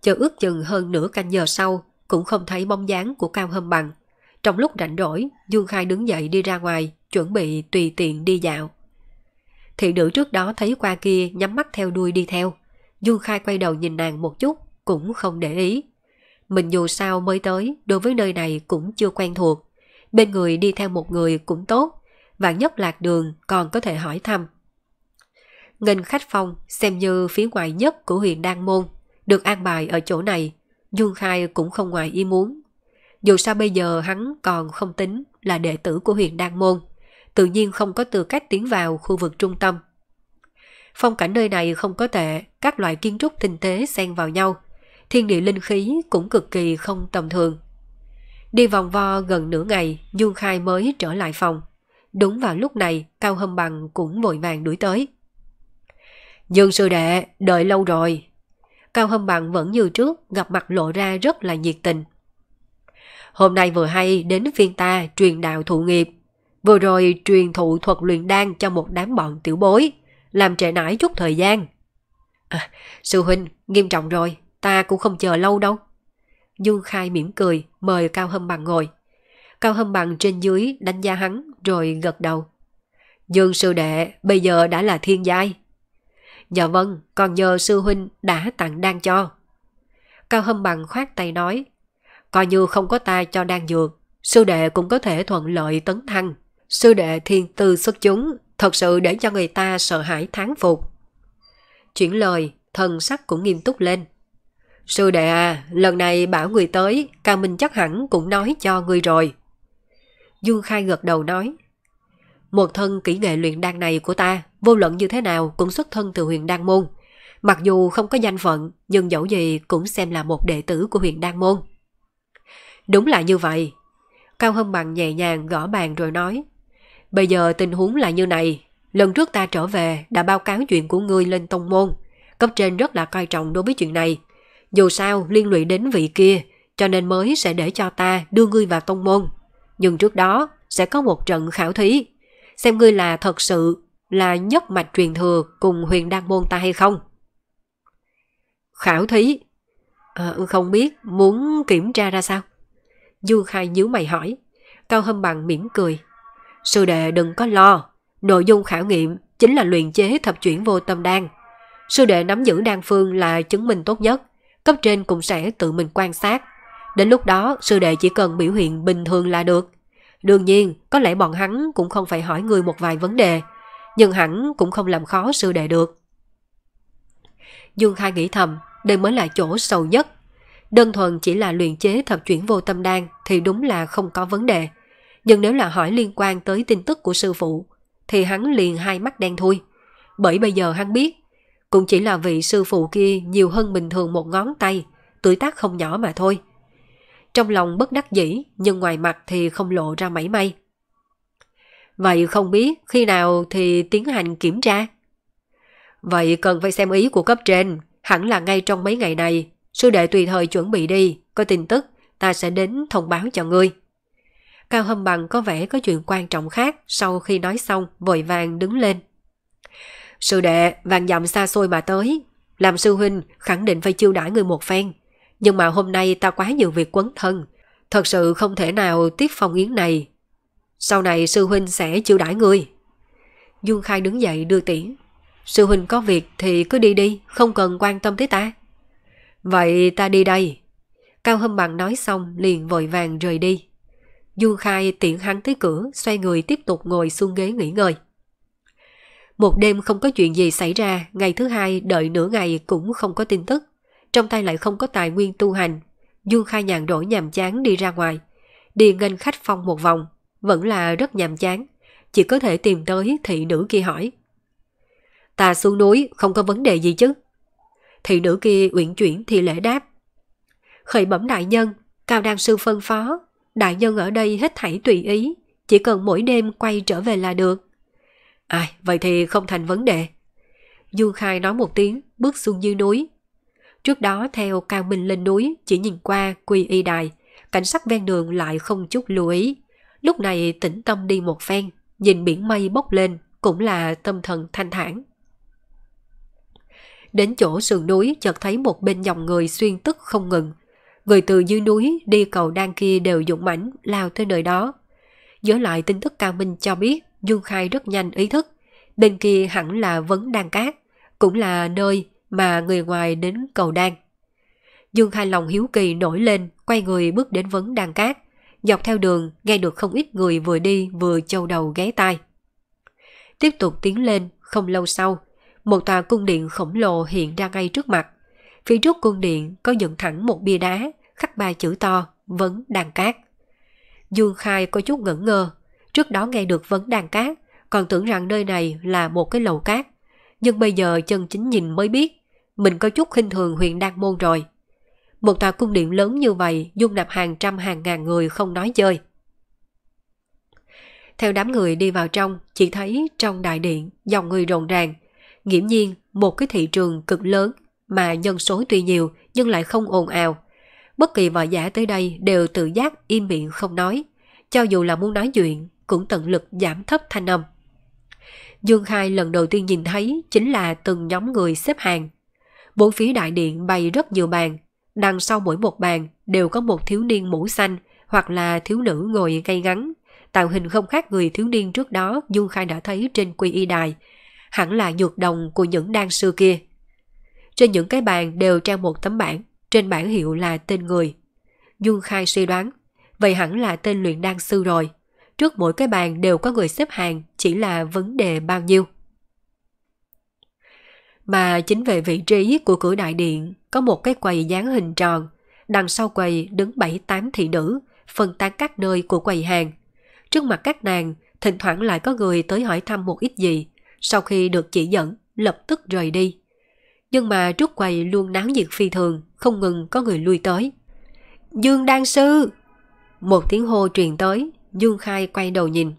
Chờ ước chừng hơn nửa canh giờ sau cũng không thấy bóng dáng của Cao Hâm Bằng. Trong lúc rảnh rỗi, Dương Khai đứng dậy đi ra ngoài, chuẩn bị tùy tiện đi dạo thị nữ trước đó thấy qua kia nhắm mắt theo đuôi đi theo. Du Khai quay đầu nhìn nàng một chút, cũng không để ý. Mình dù sao mới tới, đối với nơi này cũng chưa quen thuộc. Bên người đi theo một người cũng tốt, và nhất lạc đường còn có thể hỏi thăm. Ngân khách phong xem như phía ngoài nhất của huyện Đan Môn, được an bài ở chỗ này, Dương Khai cũng không ngoài ý muốn. Dù sao bây giờ hắn còn không tính là đệ tử của huyện Đan Môn tự nhiên không có tư cách tiến vào khu vực trung tâm. Phong cảnh nơi này không có tệ, các loại kiến trúc tinh tế xen vào nhau, thiên địa linh khí cũng cực kỳ không tầm thường. Đi vòng vo gần nửa ngày, Dương Khai mới trở lại phòng. Đúng vào lúc này, Cao Hâm Bằng cũng vội vàng đuổi tới. Dương sư đệ, đợi lâu rồi. Cao Hâm Bằng vẫn như trước, gặp mặt lộ ra rất là nhiệt tình. Hôm nay vừa hay đến phiên ta truyền đạo thụ nghiệp, Vừa rồi truyền thụ thuật luyện đan cho một đám bọn tiểu bối, làm trễ nải chút thời gian. À, sư huynh, nghiêm trọng rồi, ta cũng không chờ lâu đâu. Dương Khai mỉm cười, mời Cao Hâm Bằng ngồi. Cao Hâm Bằng trên dưới đánh giá hắn rồi gật đầu. Dương sư đệ bây giờ đã là thiên giai. Dạ vâng, còn nhờ sư huynh đã tặng đan cho. Cao Hâm Bằng khoát tay nói, coi như không có ta cho đan dược, sư đệ cũng có thể thuận lợi tấn thăng sư đệ thiên tư xuất chúng, thật sự để cho người ta sợ hãi tháng phục. Chuyển lời, thần sắc cũng nghiêm túc lên. Sư đệ à, lần này bảo người tới, ca Minh chắc hẳn cũng nói cho người rồi. Dương Khai gật đầu nói. Một thân kỹ nghệ luyện đan này của ta, vô luận như thế nào cũng xuất thân từ huyền đan môn. Mặc dù không có danh phận, nhưng dẫu gì cũng xem là một đệ tử của huyền đan môn. Đúng là như vậy. Cao Hâm Bằng nhẹ nhàng gõ bàn rồi nói. Bây giờ tình huống là như này. Lần trước ta trở về đã báo cáo chuyện của ngươi lên tông môn. Cấp trên rất là coi trọng đối với chuyện này. Dù sao liên lụy đến vị kia, cho nên mới sẽ để cho ta đưa ngươi vào tông môn. Nhưng trước đó sẽ có một trận khảo thí. Xem ngươi là thật sự là nhất mạch truyền thừa cùng huyền đan môn ta hay không. Khảo thí? À, không biết, muốn kiểm tra ra sao? Du Khai nhíu mày hỏi. Cao Hâm Bằng mỉm cười, Sư đệ đừng có lo, nội dung khảo nghiệm chính là luyện chế thập chuyển vô tâm đan. Sư đệ nắm giữ đan phương là chứng minh tốt nhất, cấp trên cũng sẽ tự mình quan sát. Đến lúc đó, sư đệ chỉ cần biểu hiện bình thường là được. Đương nhiên, có lẽ bọn hắn cũng không phải hỏi người một vài vấn đề, nhưng hẳn cũng không làm khó sư đệ được. Dương Khai nghĩ thầm, đây mới là chỗ sâu nhất. Đơn thuần chỉ là luyện chế thập chuyển vô tâm đan thì đúng là không có vấn đề nhưng nếu là hỏi liên quan tới tin tức của sư phụ, thì hắn liền hai mắt đen thui. Bởi bây giờ hắn biết, cũng chỉ là vị sư phụ kia nhiều hơn bình thường một ngón tay, tuổi tác không nhỏ mà thôi. Trong lòng bất đắc dĩ, nhưng ngoài mặt thì không lộ ra mảy may. Vậy không biết khi nào thì tiến hành kiểm tra? Vậy cần phải xem ý của cấp trên, hẳn là ngay trong mấy ngày này, sư đệ tùy thời chuẩn bị đi, có tin tức, ta sẽ đến thông báo cho ngươi. Cao Hâm Bằng có vẻ có chuyện quan trọng khác sau khi nói xong vội vàng đứng lên. Sư đệ, vàng dặm xa xôi mà tới. Làm sư huynh khẳng định phải chiêu đãi người một phen. Nhưng mà hôm nay ta quá nhiều việc quấn thân. Thật sự không thể nào tiếp phòng yến này. Sau này sư huynh sẽ chiêu đãi người. Dương Khai đứng dậy đưa tiễn. Sư huynh có việc thì cứ đi đi, không cần quan tâm tới ta. Vậy ta đi đây. Cao Hâm Bằng nói xong liền vội vàng rời đi. Du Khai tiện hắn tới cửa, xoay người tiếp tục ngồi xuống ghế nghỉ ngơi. Một đêm không có chuyện gì xảy ra, ngày thứ hai đợi nửa ngày cũng không có tin tức. Trong tay lại không có tài nguyên tu hành. Du Khai nhàn rỗi nhàm chán đi ra ngoài. Đi nghênh khách phong một vòng, vẫn là rất nhàm chán. Chỉ có thể tìm tới thị nữ kia hỏi. Ta xuống núi không có vấn đề gì chứ. Thị nữ kia uyển chuyển thì lễ đáp. Khởi bẩm đại nhân, cao đan sư phân phó, Đại nhân ở đây hết thảy tùy ý, chỉ cần mỗi đêm quay trở về là được. À, vậy thì không thành vấn đề. Dương Khai nói một tiếng, bước xuống dưới núi. Trước đó theo Cao Minh lên núi, chỉ nhìn qua quy y đài, cảnh sắc ven đường lại không chút lưu ý. Lúc này tĩnh tâm đi một phen, nhìn biển mây bốc lên, cũng là tâm thần thanh thản. Đến chỗ sườn núi chợt thấy một bên dòng người xuyên tức không ngừng, Người từ dưới núi đi cầu đan kia đều dũng mãnh lao tới nơi đó. Nhớ lại tin tức Cao Minh cho biết, Dương Khai rất nhanh ý thức. Bên kia hẳn là Vấn Đan Cát, cũng là nơi mà người ngoài đến cầu đan. Dương Khai lòng hiếu kỳ nổi lên, quay người bước đến Vấn Đan Cát. Dọc theo đường, nghe được không ít người vừa đi vừa châu đầu ghé tai. Tiếp tục tiến lên, không lâu sau, một tòa cung điện khổng lồ hiện ra ngay trước mặt. Phía trước cung điện có dựng thẳng một bia đá, khắc ba chữ to, vấn đàn cát. Dương Khai có chút ngẩn ngơ, trước đó nghe được vấn đàn cát, còn tưởng rằng nơi này là một cái lầu cát. Nhưng bây giờ chân chính nhìn mới biết, mình có chút khinh thường huyện Đan Môn rồi. Một tòa cung điện lớn như vậy dung nạp hàng trăm hàng ngàn người không nói chơi. Theo đám người đi vào trong, chỉ thấy trong đại điện dòng người rộn ràng. Nghiễm nhiên, một cái thị trường cực lớn mà nhân số tuy nhiều nhưng lại không ồn ào. Bất kỳ vợ giả tới đây đều tự giác im miệng không nói, cho dù là muốn nói chuyện cũng tận lực giảm thấp thanh âm. Dương Khai lần đầu tiên nhìn thấy chính là từng nhóm người xếp hàng. Bốn phía đại điện bày rất nhiều bàn, đằng sau mỗi một bàn đều có một thiếu niên mũ xanh hoặc là thiếu nữ ngồi ngay ngắn, tạo hình không khác người thiếu niên trước đó Dương Khai đã thấy trên quy y đài, hẳn là nhược đồng của những đan sư kia. Trên những cái bàn đều treo một tấm bảng, trên bảng hiệu là tên người. Dung Khai suy đoán, vậy hẳn là tên luyện đan sư rồi. Trước mỗi cái bàn đều có người xếp hàng, chỉ là vấn đề bao nhiêu. Mà chính về vị trí của cửa đại điện có một cái quầy dáng hình tròn, đằng sau quầy đứng bảy tám thị nữ, phân tán các nơi của quầy hàng. Trước mặt các nàng, thỉnh thoảng lại có người tới hỏi thăm một ít gì, sau khi được chỉ dẫn, lập tức rời đi nhưng mà rút quầy luôn náo nhiệt phi thường, không ngừng có người lui tới. Dương Đan Sư! Một tiếng hô truyền tới, Dương Khai quay đầu nhìn.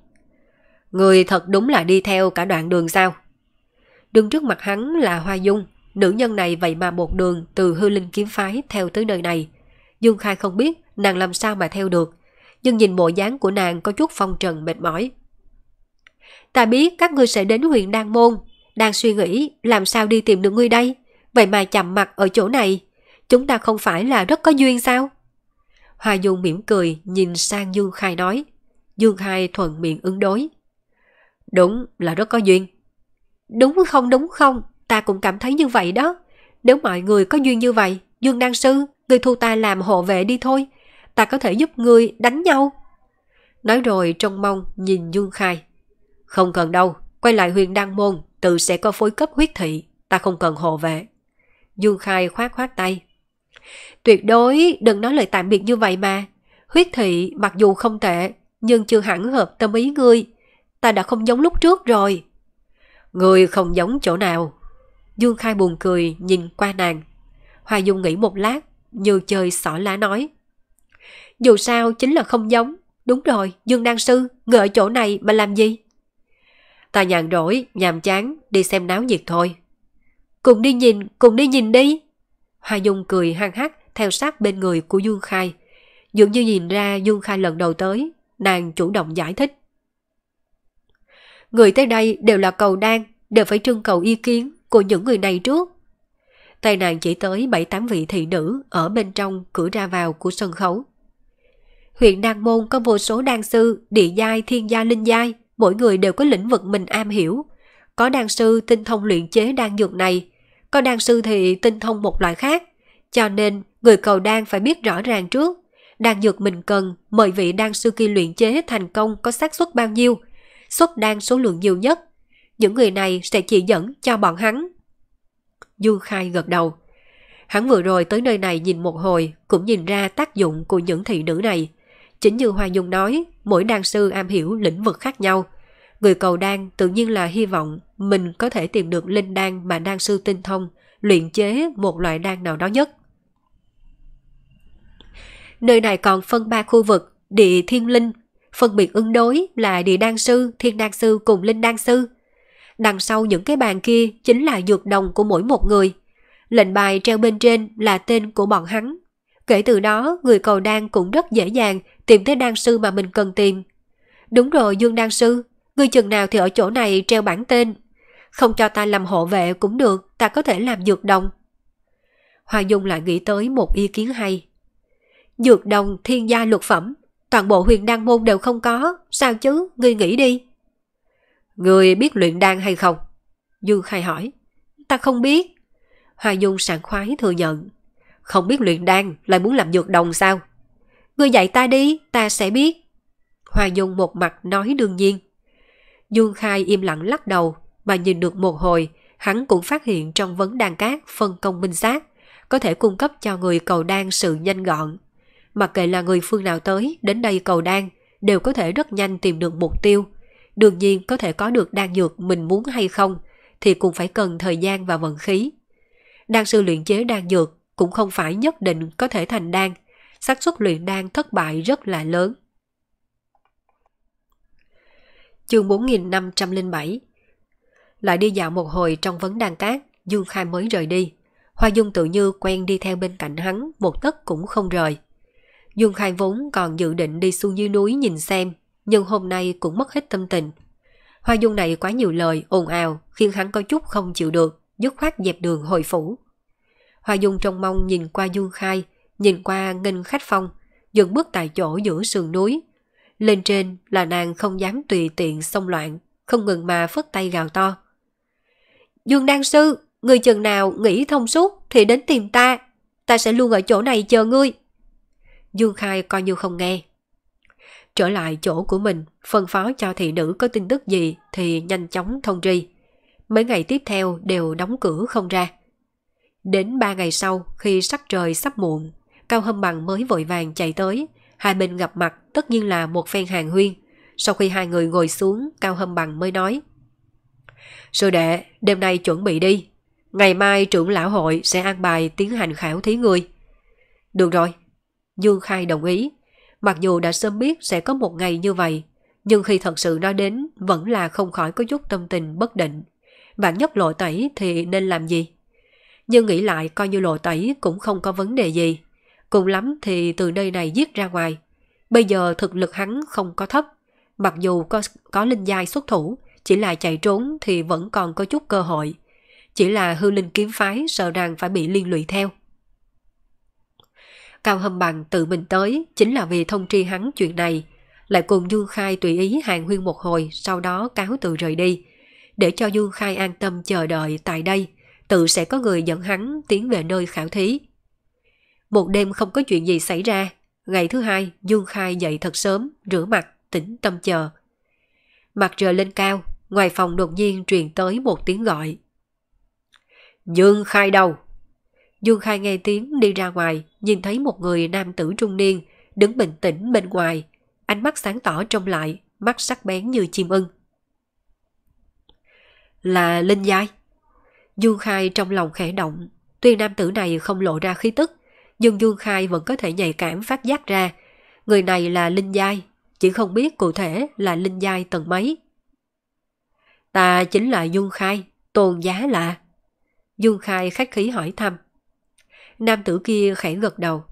Người thật đúng là đi theo cả đoạn đường sao? đường trước mặt hắn là Hoa Dung, nữ nhân này vậy mà một đường từ hư linh kiếm phái theo tới nơi này. Dương Khai không biết nàng làm sao mà theo được, nhưng nhìn bộ dáng của nàng có chút phong trần mệt mỏi. Ta biết các ngươi sẽ đến huyện Đan Môn, đang suy nghĩ làm sao đi tìm được ngươi đây vậy mà chạm mặt ở chỗ này. Chúng ta không phải là rất có duyên sao? Hoa Dung mỉm cười nhìn sang Dương Khai nói. Dương Khai thuận miệng ứng đối. Đúng là rất có duyên. Đúng không đúng không, ta cũng cảm thấy như vậy đó. Nếu mọi người có duyên như vậy, Dương Đăng Sư, người thu ta làm hộ vệ đi thôi. Ta có thể giúp người đánh nhau. Nói rồi trong mong nhìn Dương Khai. Không cần đâu, quay lại huyền đăng môn, tự sẽ có phối cấp huyết thị, ta không cần hộ vệ. Dương Khai khoát khoát tay. Tuyệt đối đừng nói lời tạm biệt như vậy mà. Huyết thị mặc dù không tệ, nhưng chưa hẳn hợp tâm ý ngươi. Ta đã không giống lúc trước rồi. Ngươi không giống chỗ nào. Dương Khai buồn cười nhìn qua nàng. Hoa Dung nghĩ một lát, như chơi xỏ lá nói. Dù sao chính là không giống. Đúng rồi, Dương Đan Sư, ngựa chỗ này mà làm gì? Ta nhàn rỗi, nhàm chán, đi xem náo nhiệt thôi. Cùng đi nhìn, cùng đi nhìn đi. Hoa Dung cười hăng hắc theo sát bên người của Dương Khai. Dường như nhìn ra Dương Khai lần đầu tới, nàng chủ động giải thích. Người tới đây đều là cầu đan, đều phải trưng cầu ý kiến của những người này trước. Tay nàng chỉ tới 7-8 vị thị nữ ở bên trong cửa ra vào của sân khấu. Huyện Đan Môn có vô số đan sư, địa giai, thiên gia, linh giai, mỗi người đều có lĩnh vực mình am hiểu. Có đan sư tinh thông luyện chế đan dược này, còn đan sư thì tinh thông một loại khác. Cho nên, người cầu đan phải biết rõ ràng trước. Đan dược mình cần, mời vị đan sư kia luyện chế thành công có xác suất bao nhiêu, xuất đan số lượng nhiều nhất. Những người này sẽ chỉ dẫn cho bọn hắn. Du Khai gật đầu. Hắn vừa rồi tới nơi này nhìn một hồi, cũng nhìn ra tác dụng của những thị nữ này. Chính như Hoa Dung nói, mỗi đan sư am hiểu lĩnh vực khác nhau – Người cầu đan tự nhiên là hy vọng mình có thể tìm được linh đan mà đan sư tinh thông, luyện chế một loại đan nào đó nhất. Nơi này còn phân ba khu vực, địa thiên linh, phân biệt ứng đối là địa đan sư, thiên đan sư cùng linh đan sư. Đằng sau những cái bàn kia chính là dược đồng của mỗi một người. Lệnh bài treo bên trên là tên của bọn hắn. Kể từ đó, người cầu đan cũng rất dễ dàng tìm tới đan sư mà mình cần tìm. Đúng rồi Dương Đan Sư, Người chừng nào thì ở chỗ này treo bản tên. Không cho ta làm hộ vệ cũng được, ta có thể làm dược đồng. Hoa Dung lại nghĩ tới một ý kiến hay. Dược đồng thiên gia luật phẩm, toàn bộ huyền đan môn đều không có, sao chứ, ngươi nghĩ đi. Ngươi biết luyện đan hay không? Dư khai hỏi. Ta không biết. Hoa Dung sảng khoái thừa nhận. Không biết luyện đan lại muốn làm dược đồng sao? Ngươi dạy ta đi, ta sẽ biết. Hoa Dung một mặt nói đương nhiên. Dương Khai im lặng lắc đầu, mà nhìn được một hồi, hắn cũng phát hiện trong vấn đan cát phân công minh xác, có thể cung cấp cho người cầu đan sự nhanh gọn. Mặc kệ là người phương nào tới đến đây cầu đan, đều có thể rất nhanh tìm được mục tiêu. Đương nhiên có thể có được đan dược mình muốn hay không, thì cũng phải cần thời gian và vận khí. Đan sư luyện chế đan dược cũng không phải nhất định có thể thành đan, xác suất luyện đan thất bại rất là lớn chương 4507. Lại đi dạo một hồi trong vấn đàn cát, Dương Khai mới rời đi. Hoa Dung tự như quen đi theo bên cạnh hắn, một tấc cũng không rời. Dương Khai vốn còn dự định đi xuống dưới núi nhìn xem, nhưng hôm nay cũng mất hết tâm tình. Hoa Dung này quá nhiều lời, ồn ào, khiến hắn có chút không chịu được, dứt khoát dẹp đường hồi phủ. Hoa Dung trông mong nhìn qua Dương Khai, nhìn qua ngân khách phong, dừng bước tại chỗ giữa sườn núi, lên trên là nàng không dám tùy tiện xông loạn, không ngừng mà phất tay gào to. Dương Đan Sư, người chừng nào nghĩ thông suốt thì đến tìm ta, ta sẽ luôn ở chỗ này chờ ngươi. Dương Khai coi như không nghe. Trở lại chỗ của mình, phân phó cho thị nữ có tin tức gì thì nhanh chóng thông tri. Mấy ngày tiếp theo đều đóng cửa không ra. Đến ba ngày sau, khi sắc trời sắp muộn, Cao Hâm Bằng mới vội vàng chạy tới, Hai bên gặp mặt tất nhiên là một phen hàng huyên. Sau khi hai người ngồi xuống, Cao Hâm Bằng mới nói. Sư đệ, đêm nay chuẩn bị đi. Ngày mai trưởng lão hội sẽ an bài tiến hành khảo thí người. Được rồi. Dương Khai đồng ý. Mặc dù đã sớm biết sẽ có một ngày như vậy, nhưng khi thật sự nói đến vẫn là không khỏi có chút tâm tình bất định. Bạn nhất lộ tẩy thì nên làm gì? Nhưng nghĩ lại coi như lộ tẩy cũng không có vấn đề gì. Cùng lắm thì từ nơi này giết ra ngoài. Bây giờ thực lực hắn không có thấp. Mặc dù có, có linh giai xuất thủ, chỉ là chạy trốn thì vẫn còn có chút cơ hội. Chỉ là hư linh kiếm phái sợ rằng phải bị liên lụy theo. Cao Hâm Bằng tự mình tới chính là vì thông tri hắn chuyện này. Lại cùng Dương Khai tùy ý hàng huyên một hồi sau đó cáo từ rời đi. Để cho Dương Khai an tâm chờ đợi tại đây, tự sẽ có người dẫn hắn tiến về nơi khảo thí. Một đêm không có chuyện gì xảy ra. Ngày thứ hai, Dương Khai dậy thật sớm, rửa mặt, tĩnh tâm chờ. Mặt trời lên cao, ngoài phòng đột nhiên truyền tới một tiếng gọi. Dương Khai đâu? Dương Khai nghe tiếng đi ra ngoài, nhìn thấy một người nam tử trung niên, đứng bình tĩnh bên ngoài. Ánh mắt sáng tỏ trong lại, mắt sắc bén như chim ưng. Là Linh Giai. Dương Khai trong lòng khẽ động, tuy nam tử này không lộ ra khí tức, Dương Dương Khai vẫn có thể nhạy cảm phát giác ra. Người này là Linh Giai, chỉ không biết cụ thể là Linh Giai tầng mấy. Ta chính là Dương Khai, tôn giá lạ. Dương Khai khách khí hỏi thăm. Nam tử kia khẽ gật đầu.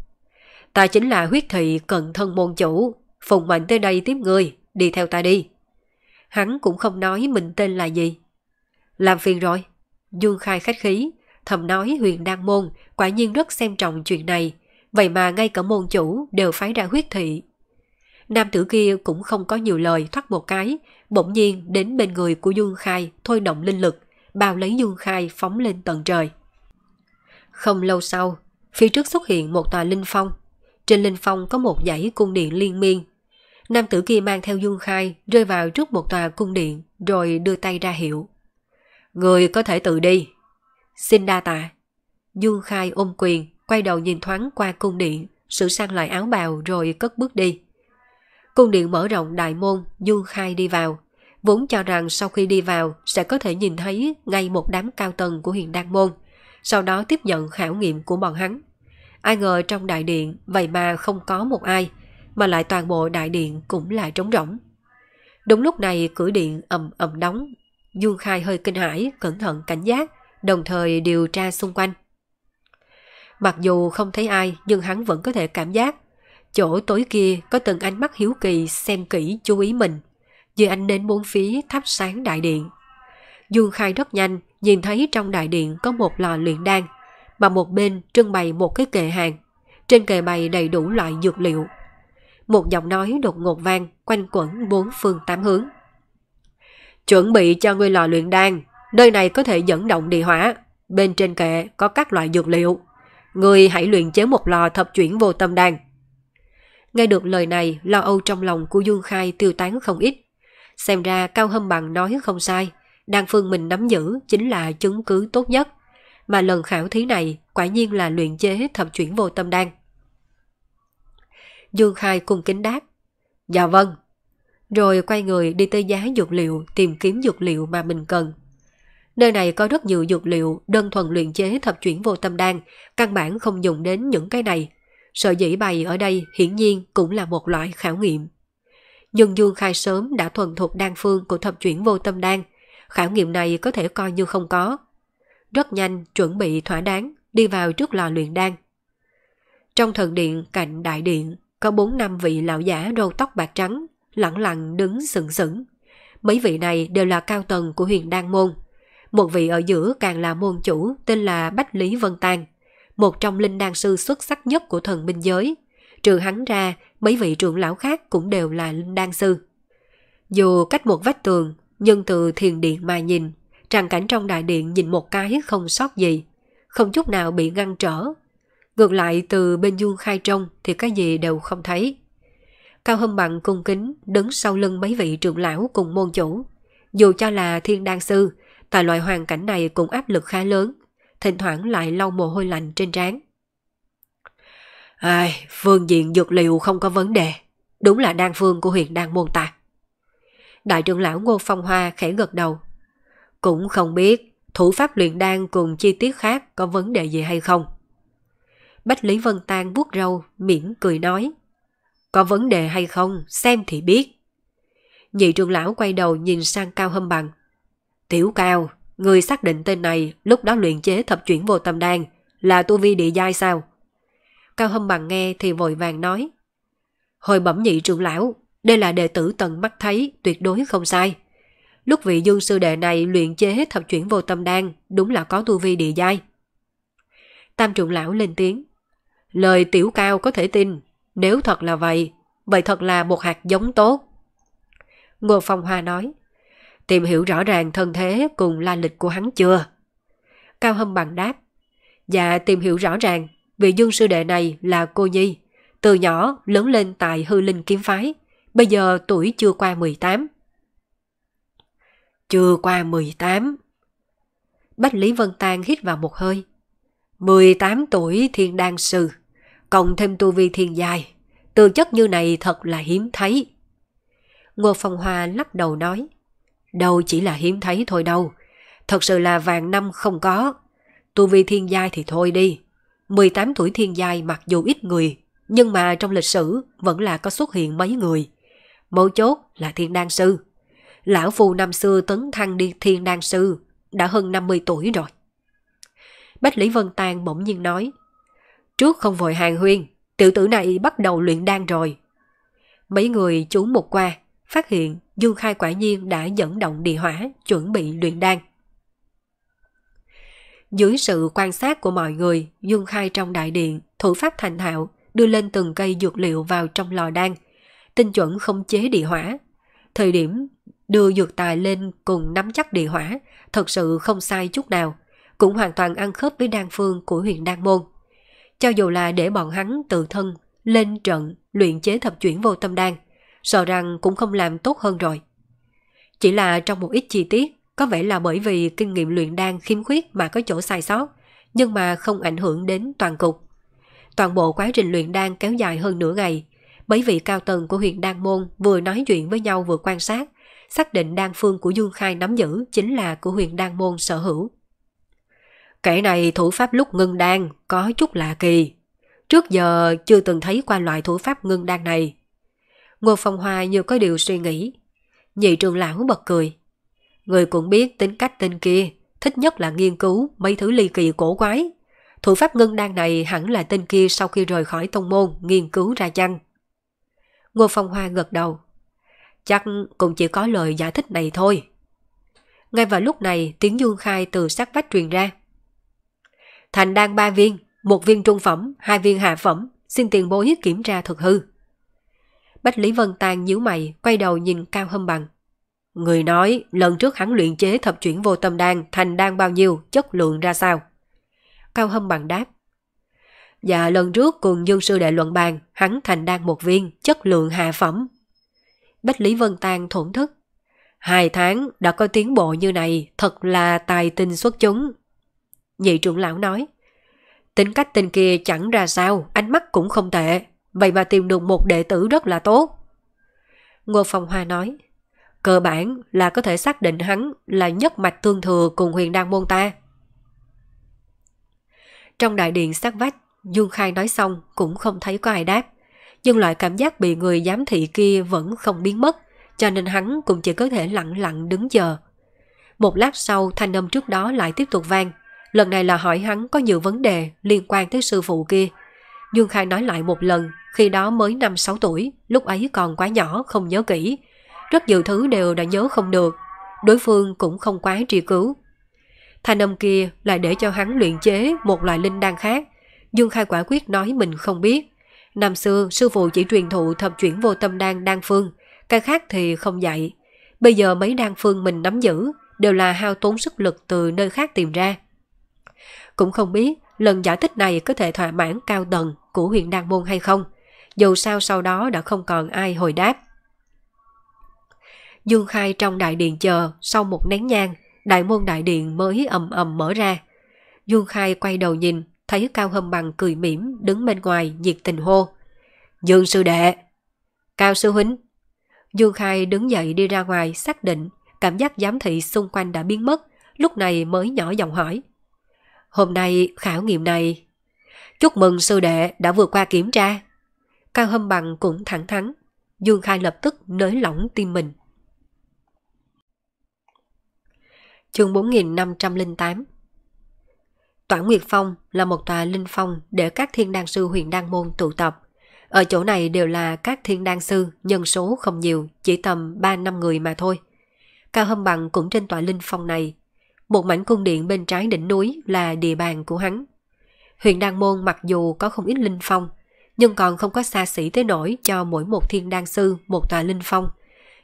Ta chính là huyết thị cận thân môn chủ, phùng mạnh tới đây tiếp người, đi theo ta đi. Hắn cũng không nói mình tên là gì. Làm phiền rồi. Dương Khai khách khí, thầm nói huyền đan môn quả nhiên rất xem trọng chuyện này, vậy mà ngay cả môn chủ đều phái ra huyết thị. Nam tử kia cũng không có nhiều lời thoát một cái, bỗng nhiên đến bên người của Dương Khai thôi động linh lực, bao lấy Dương Khai phóng lên tận trời. Không lâu sau, phía trước xuất hiện một tòa linh phong. Trên linh phong có một dãy cung điện liên miên. Nam tử kia mang theo Dương Khai rơi vào trước một tòa cung điện rồi đưa tay ra hiệu. Người có thể tự đi, Xin đa tạ. Dương Khai ôm quyền, quay đầu nhìn thoáng qua cung điện, sửa sang lại áo bào rồi cất bước đi. Cung điện mở rộng đại môn, Du Khai đi vào. Vốn cho rằng sau khi đi vào sẽ có thể nhìn thấy ngay một đám cao tầng của hiện đan môn, sau đó tiếp nhận khảo nghiệm của bọn hắn. Ai ngờ trong đại điện vậy mà không có một ai, mà lại toàn bộ đại điện cũng lại trống rỗng. Đúng lúc này cửa điện ầm ầm đóng, Dương Khai hơi kinh hãi, cẩn thận cảnh giác, đồng thời điều tra xung quanh. Mặc dù không thấy ai nhưng hắn vẫn có thể cảm giác chỗ tối kia có từng ánh mắt hiếu kỳ xem kỹ chú ý mình. Dưới anh nến bốn phía thắp sáng đại điện. Dương Khai rất nhanh nhìn thấy trong đại điện có một lò luyện đan mà một bên trưng bày một cái kệ hàng. Trên kệ bày đầy đủ loại dược liệu. Một giọng nói đột ngột vang quanh quẩn bốn phương tám hướng. Chuẩn bị cho ngươi lò luyện đan Nơi này có thể dẫn động địa hỏa, bên trên kệ có các loại dược liệu. Người hãy luyện chế một lò thập chuyển vô tâm đan. Nghe được lời này, lo âu trong lòng của Dương Khai tiêu tán không ít. Xem ra Cao Hâm Bằng nói không sai, đan phương mình nắm giữ chính là chứng cứ tốt nhất. Mà lần khảo thí này quả nhiên là luyện chế thập chuyển vô tâm đan. Dương Khai cung kính đáp. Dạ vâng. Rồi quay người đi tới giá dược liệu tìm kiếm dược liệu mà mình cần. Nơi này có rất nhiều dược liệu, đơn thuần luyện chế thập chuyển vô tâm đan, căn bản không dùng đến những cái này. sở dĩ bày ở đây hiển nhiên cũng là một loại khảo nghiệm. Nhưng Dương Khai sớm đã thuần thục đan phương của thập chuyển vô tâm đan, khảo nghiệm này có thể coi như không có. Rất nhanh, chuẩn bị thỏa đáng, đi vào trước lò luyện đan. Trong thần điện cạnh đại điện, có bốn năm vị lão giả râu tóc bạc trắng, lẳng lặng đứng sừng sững. Mấy vị này đều là cao tầng của huyền đan môn – một vị ở giữa càng là môn chủ tên là Bách Lý Vân Tàng, một trong linh đan sư xuất sắc nhất của thần minh giới. Trừ hắn ra, mấy vị trưởng lão khác cũng đều là linh đan sư. Dù cách một vách tường, nhưng từ thiền điện mà nhìn, tràng cảnh trong đại điện nhìn một cái không sót gì, không chút nào bị ngăn trở. Ngược lại từ bên dương khai trong thì cái gì đều không thấy. Cao Hâm Bằng cung kính đứng sau lưng mấy vị trưởng lão cùng môn chủ. Dù cho là thiên đan sư, Tại loại hoàn cảnh này cũng áp lực khá lớn, thỉnh thoảng lại lau mồ hôi lạnh trên trán. Ai, à, phương diện dược liệu không có vấn đề, đúng là đan phương của huyện đan môn ta. Đại trưởng lão Ngô Phong Hoa khẽ gật đầu. Cũng không biết thủ pháp luyện đan cùng chi tiết khác có vấn đề gì hay không. Bách Lý Vân Tan buốt râu, miễn cười nói. Có vấn đề hay không, xem thì biết. Nhị trưởng lão quay đầu nhìn sang Cao Hâm Bằng. Tiểu Cao, người xác định tên này lúc đó luyện chế thập chuyển vô tâm đan là tu vi địa giai sao? Cao Hâm Bằng nghe thì vội vàng nói. Hồi bẩm nhị trưởng lão, đây là đệ tử tận mắt thấy, tuyệt đối không sai. Lúc vị dương sư đệ này luyện chế thập chuyển vô tâm đan, đúng là có tu vi địa giai. Tam trưởng lão lên tiếng. Lời tiểu cao có thể tin, nếu thật là vậy, vậy thật là một hạt giống tốt. Ngô Phong Hoa nói tìm hiểu rõ ràng thân thế cùng la lịch của hắn chưa? Cao Hâm bằng đáp, dạ tìm hiểu rõ ràng, vị dương sư đệ này là cô Nhi, từ nhỏ lớn lên tại hư linh kiếm phái, bây giờ tuổi chưa qua 18. Chưa qua 18. Bách Lý Vân Tan hít vào một hơi. 18 tuổi thiên đan sư, cộng thêm tu vi thiên dài, tư chất như này thật là hiếm thấy. Ngô Phong Hoa lắc đầu nói. Đâu chỉ là hiếm thấy thôi đâu. Thật sự là vàng năm không có. Tu vi thiên giai thì thôi đi. 18 tuổi thiên giai mặc dù ít người, nhưng mà trong lịch sử vẫn là có xuất hiện mấy người. Mấu chốt là thiên đan sư. Lão phù năm xưa tấn thăng đi thiên đan sư, đã hơn 50 tuổi rồi. Bách Lý Vân Tàng bỗng nhiên nói, trước không vội hàng huyên, tiểu tử này bắt đầu luyện đan rồi. Mấy người chú một qua, phát hiện Dương Khai quả nhiên đã dẫn động địa hỏa, chuẩn bị luyện đan. Dưới sự quan sát của mọi người, Dương Khai trong đại điện, thủ pháp thành thạo, đưa lên từng cây dược liệu vào trong lò đan, tinh chuẩn không chế địa hỏa. Thời điểm đưa dược tài lên cùng nắm chắc địa hỏa, thật sự không sai chút nào, cũng hoàn toàn ăn khớp với đan phương của huyền đan môn. Cho dù là để bọn hắn tự thân lên trận luyện chế thập chuyển vô tâm đan – sợ rằng cũng không làm tốt hơn rồi. Chỉ là trong một ít chi tiết, có vẻ là bởi vì kinh nghiệm luyện đan khiếm khuyết mà có chỗ sai sót, nhưng mà không ảnh hưởng đến toàn cục. Toàn bộ quá trình luyện đan kéo dài hơn nửa ngày, mấy vì cao tầng của huyện Đan Môn vừa nói chuyện với nhau vừa quan sát, xác định đan phương của Dương Khai nắm giữ chính là của huyện Đan Môn sở hữu. Kẻ này thủ pháp lúc ngưng đan có chút lạ kỳ. Trước giờ chưa từng thấy qua loại thủ pháp ngưng đan này. Ngô Phong Hoa như có điều suy nghĩ. Nhị trường lão bật cười. Người cũng biết tính cách tên kia, thích nhất là nghiên cứu mấy thứ ly kỳ cổ quái. Thủ pháp ngân đan này hẳn là tên kia sau khi rời khỏi tông môn nghiên cứu ra chăng. Ngô Phong Hoa gật đầu. Chắc cũng chỉ có lời giải thích này thôi. Ngay vào lúc này tiếng dương khai từ sát vách truyền ra. Thành đan ba viên, một viên trung phẩm, hai viên hạ phẩm, xin tiền bối kiểm tra thực hư. Bách Lý Vân Tàn nhíu mày, quay đầu nhìn Cao Hâm Bằng. Người nói, lần trước hắn luyện chế thập chuyển vô tâm đan thành đan bao nhiêu, chất lượng ra sao? Cao Hâm Bằng đáp. Dạ lần trước cùng dương sư đệ luận bàn, hắn thành đan một viên, chất lượng hạ phẩm. Bách Lý Vân Tàn thổn thức. Hai tháng đã có tiến bộ như này, thật là tài tinh xuất chúng. Nhị trưởng lão nói. Tính cách tên kia chẳng ra sao, ánh mắt cũng không tệ, vậy mà tìm được một đệ tử rất là tốt. Ngô Phong Hoa nói, cơ bản là có thể xác định hắn là nhất mạch tương thừa cùng huyền đan môn ta. Trong đại điện sát vách, Dương Khai nói xong cũng không thấy có ai đáp, nhưng loại cảm giác bị người giám thị kia vẫn không biến mất, cho nên hắn cũng chỉ có thể lặng lặng đứng chờ. Một lát sau thanh âm trước đó lại tiếp tục vang, lần này là hỏi hắn có nhiều vấn đề liên quan tới sư phụ kia. Dương Khai nói lại một lần khi đó mới 5-6 tuổi, lúc ấy còn quá nhỏ, không nhớ kỹ. Rất nhiều thứ đều đã nhớ không được. Đối phương cũng không quá tri cứu. Thanh âm kia lại để cho hắn luyện chế một loại linh đan khác. Dương Khai quả quyết nói mình không biết. Năm xưa, sư phụ chỉ truyền thụ thập chuyển vô tâm đan đan phương, cái khác thì không dạy. Bây giờ mấy đan phương mình nắm giữ đều là hao tốn sức lực từ nơi khác tìm ra. Cũng không biết lần giải thích này có thể thỏa mãn cao tầng của huyện đan môn hay không dù sao sau đó đã không còn ai hồi đáp. Dương Khai trong đại điện chờ, sau một nén nhang, đại môn đại điện mới ầm ầm mở ra. Dương Khai quay đầu nhìn, thấy Cao Hâm Bằng cười mỉm đứng bên ngoài nhiệt tình hô. Dương sư đệ! Cao sư huynh! Dương Khai đứng dậy đi ra ngoài xác định cảm giác giám thị xung quanh đã biến mất, lúc này mới nhỏ giọng hỏi. Hôm nay khảo nghiệm này... Chúc mừng sư đệ đã vượt qua kiểm tra. Cao Hâm Bằng cũng thẳng thắn. Dương Khai lập tức nới lỏng tim mình. Chương 4508 Toản Nguyệt Phong là một tòa linh phong để các thiên đan sư huyện Đan Môn tụ tập. Ở chỗ này đều là các thiên đan sư, nhân số không nhiều, chỉ tầm 3 năm người mà thôi. Cao Hâm Bằng cũng trên tòa linh phong này. Một mảnh cung điện bên trái đỉnh núi là địa bàn của hắn. Huyện Đan Môn mặc dù có không ít linh phong, nhưng còn không có xa xỉ tới nổi cho mỗi một thiên đan sư một tòa linh phong.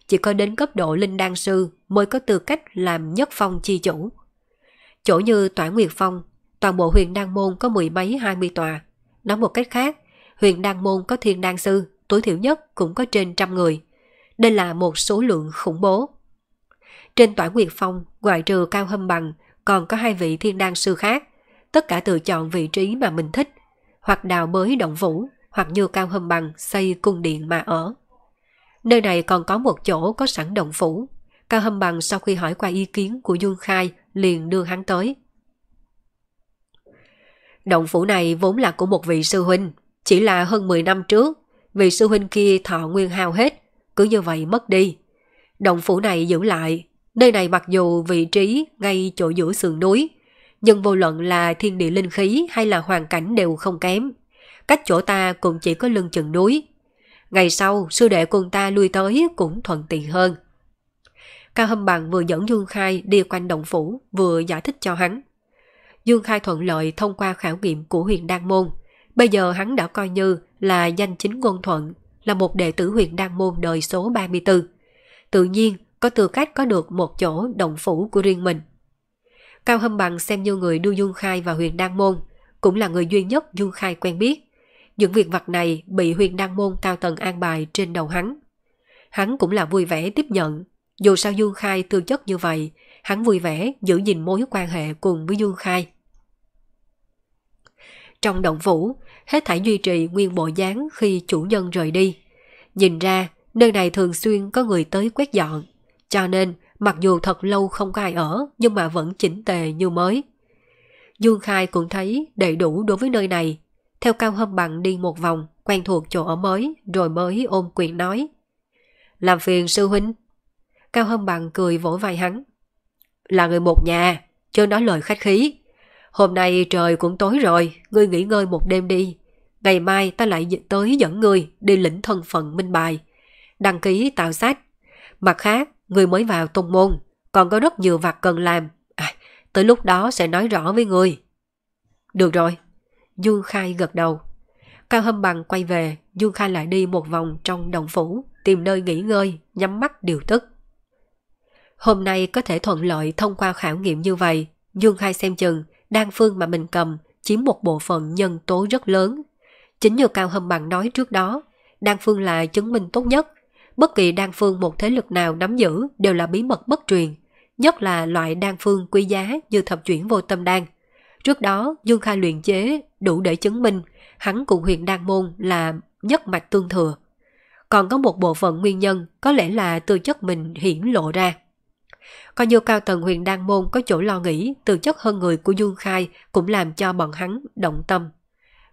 Chỉ có đến cấp độ linh đan sư mới có tư cách làm nhất phong chi chủ. Chỗ như tỏa nguyệt phong, toàn bộ huyền đan môn có mười mấy hai mươi tòa. Nói một cách khác, huyền đan môn có thiên đan sư, tối thiểu nhất cũng có trên trăm người. Đây là một số lượng khủng bố. Trên tỏa nguyệt phong, ngoại trừ cao hâm bằng, còn có hai vị thiên đan sư khác. Tất cả tự chọn vị trí mà mình thích, hoặc đào bới động vũ hoặc như cao hâm bằng xây cung điện mà ở. Nơi này còn có một chỗ có sẵn động phủ. Cao Hâm Bằng sau khi hỏi qua ý kiến của Dương Khai liền đưa hắn tới. Động phủ này vốn là của một vị sư huynh, chỉ là hơn 10 năm trước, vị sư huynh kia thọ nguyên hao hết, cứ như vậy mất đi. Động phủ này giữ lại, nơi này mặc dù vị trí ngay chỗ giữa sườn núi, nhưng vô luận là thiên địa linh khí hay là hoàn cảnh đều không kém cách chỗ ta cũng chỉ có lưng chừng núi. Ngày sau, sư đệ cùng ta lui tới cũng thuận tiện hơn. Cao Hâm Bằng vừa dẫn Dương Khai đi quanh động phủ, vừa giải thích cho hắn. Dương Khai thuận lợi thông qua khảo nghiệm của huyền Đan Môn. Bây giờ hắn đã coi như là danh chính ngôn thuận, là một đệ tử huyền Đan Môn đời số 34. Tự nhiên, có tư cách có được một chỗ động phủ của riêng mình. Cao Hâm Bằng xem như người đưa Dương Khai vào huyền Đan Môn, cũng là người duy nhất Dương Khai quen biết. Những việc vặt này bị huyền đăng môn cao tầng an bài trên đầu hắn. Hắn cũng là vui vẻ tiếp nhận. Dù sao Dương Khai tư chất như vậy, hắn vui vẻ giữ gìn mối quan hệ cùng với Dương Khai. Trong động phủ, hết thảy duy trì nguyên bộ dáng khi chủ nhân rời đi. Nhìn ra, nơi này thường xuyên có người tới quét dọn. Cho nên, mặc dù thật lâu không có ai ở, nhưng mà vẫn chỉnh tề như mới. Dương Khai cũng thấy đầy đủ đối với nơi này, theo Cao Hâm Bằng đi một vòng, quen thuộc chỗ ở mới, rồi mới ôm quyền nói. Làm phiền sư huynh. Cao Hâm Bằng cười vỗ vai hắn. Là người một nhà, chớ nói lời khách khí. Hôm nay trời cũng tối rồi, ngươi nghỉ ngơi một đêm đi. Ngày mai ta lại tới dẫn ngươi đi lĩnh thân phận minh bài. Đăng ký tạo sách. Mặt khác, ngươi mới vào tông môn, còn có rất nhiều vặt cần làm. À, tới lúc đó sẽ nói rõ với ngươi. Được rồi, Dương Khai gật đầu. Cao Hâm Bằng quay về, Dương Khai lại đi một vòng trong đồng phủ, tìm nơi nghỉ ngơi, nhắm mắt điều tức. Hôm nay có thể thuận lợi thông qua khảo nghiệm như vậy, Dương Khai xem chừng, đan phương mà mình cầm chiếm một bộ phận nhân tố rất lớn. Chính như Cao Hâm Bằng nói trước đó, đan phương là chứng minh tốt nhất. Bất kỳ đan phương một thế lực nào nắm giữ đều là bí mật bất truyền, nhất là loại đan phương quý giá như thập chuyển vô tâm đan. Trước đó, Dương Khai luyện chế đủ để chứng minh hắn cùng huyền đan môn là nhất mạch tương thừa. Còn có một bộ phận nguyên nhân có lẽ là từ chất mình hiển lộ ra. Có nhiều cao tầng huyền đan môn có chỗ lo nghĩ từ chất hơn người của Dương Khai cũng làm cho bọn hắn động tâm.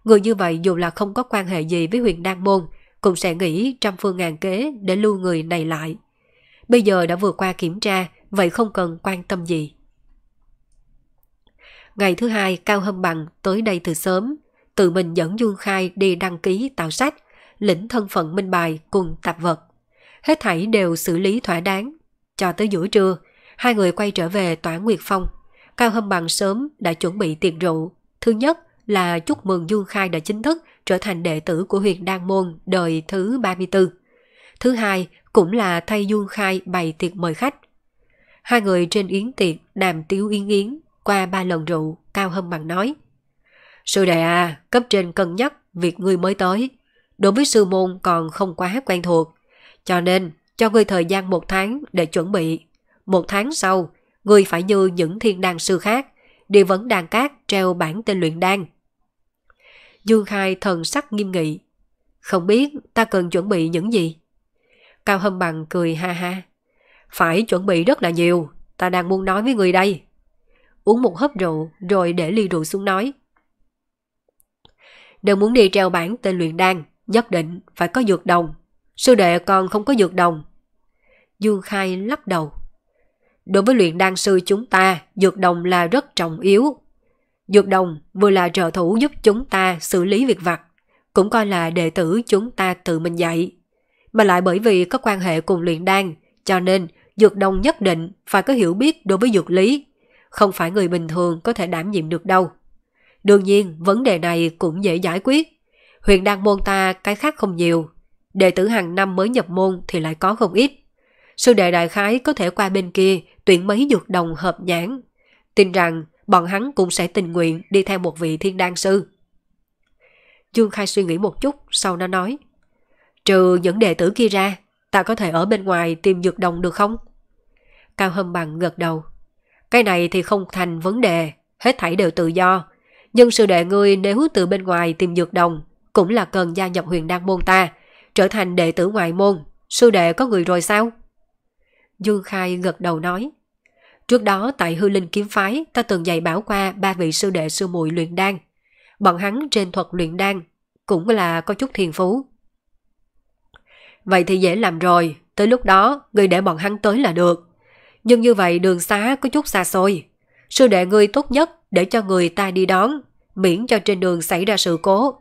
Người như vậy dù là không có quan hệ gì với huyền đan môn cũng sẽ nghĩ trăm phương ngàn kế để lưu người này lại. Bây giờ đã vừa qua kiểm tra, vậy không cần quan tâm gì. Ngày thứ hai, Cao Hâm Bằng tới đây từ sớm, tự mình dẫn Dương Khai đi đăng ký tạo sách, lĩnh thân phận minh bài cùng tạp vật. Hết thảy đều xử lý thỏa đáng. Cho tới giữa trưa, hai người quay trở về Tỏa Nguyệt Phong. Cao Hâm Bằng sớm đã chuẩn bị tiệc rượu. Thứ nhất là chúc mừng Dương Khai đã chính thức trở thành đệ tử của huyền Đan Môn đời thứ 34. Thứ hai cũng là thay Dương Khai bày tiệc mời khách. Hai người trên yến tiệc đàm tiếu yên yến, qua ba lần rượu, Cao Hân Bằng nói. Sư đệ à, cấp trên cân nhắc việc ngươi mới tới. Đối với sư môn còn không quá quen thuộc. Cho nên, cho ngươi thời gian một tháng để chuẩn bị. Một tháng sau, ngươi phải như những thiên đan sư khác, đi vấn đàn cát treo bản tên luyện đan. Dương Khai thần sắc nghiêm nghị. Không biết ta cần chuẩn bị những gì? Cao Hâm Bằng cười ha ha. Phải chuẩn bị rất là nhiều, ta đang muốn nói với người đây uống một hớp rượu rồi để ly rượu xuống nói. Đừng muốn đi treo bản tên luyện đan, nhất định phải có dược đồng. Sư đệ còn không có dược đồng. Dương Khai lắc đầu. Đối với luyện đan sư chúng ta, dược đồng là rất trọng yếu. Dược đồng vừa là trợ thủ giúp chúng ta xử lý việc vặt, cũng coi là đệ tử chúng ta tự mình dạy. Mà lại bởi vì có quan hệ cùng luyện đan, cho nên dược đồng nhất định phải có hiểu biết đối với dược lý không phải người bình thường có thể đảm nhiệm được đâu. Đương nhiên, vấn đề này cũng dễ giải quyết. Huyền Đan Môn ta cái khác không nhiều. Đệ tử hàng năm mới nhập môn thì lại có không ít. Sư đệ đại khái có thể qua bên kia tuyển mấy dược đồng hợp nhãn. Tin rằng bọn hắn cũng sẽ tình nguyện đi theo một vị thiên đan sư. Dương Khai suy nghĩ một chút, sau đó nói. Trừ những đệ tử kia ra, ta có thể ở bên ngoài tìm dược đồng được không? Cao Hâm Bằng gật đầu. Cái này thì không thành vấn đề, hết thảy đều tự do. Nhưng sư đệ ngươi nếu từ bên ngoài tìm dược đồng, cũng là cần gia nhập huyền đan môn ta, trở thành đệ tử ngoại môn, sư đệ có người rồi sao? Dương Khai gật đầu nói. Trước đó tại hư linh kiếm phái ta từng dạy bảo qua ba vị sư đệ sư muội luyện đan. Bọn hắn trên thuật luyện đan cũng là có chút thiền phú. Vậy thì dễ làm rồi, tới lúc đó người để bọn hắn tới là được. Nhưng như vậy đường xá có chút xa xôi. Sư đệ ngươi tốt nhất để cho người ta đi đón, miễn cho trên đường xảy ra sự cố.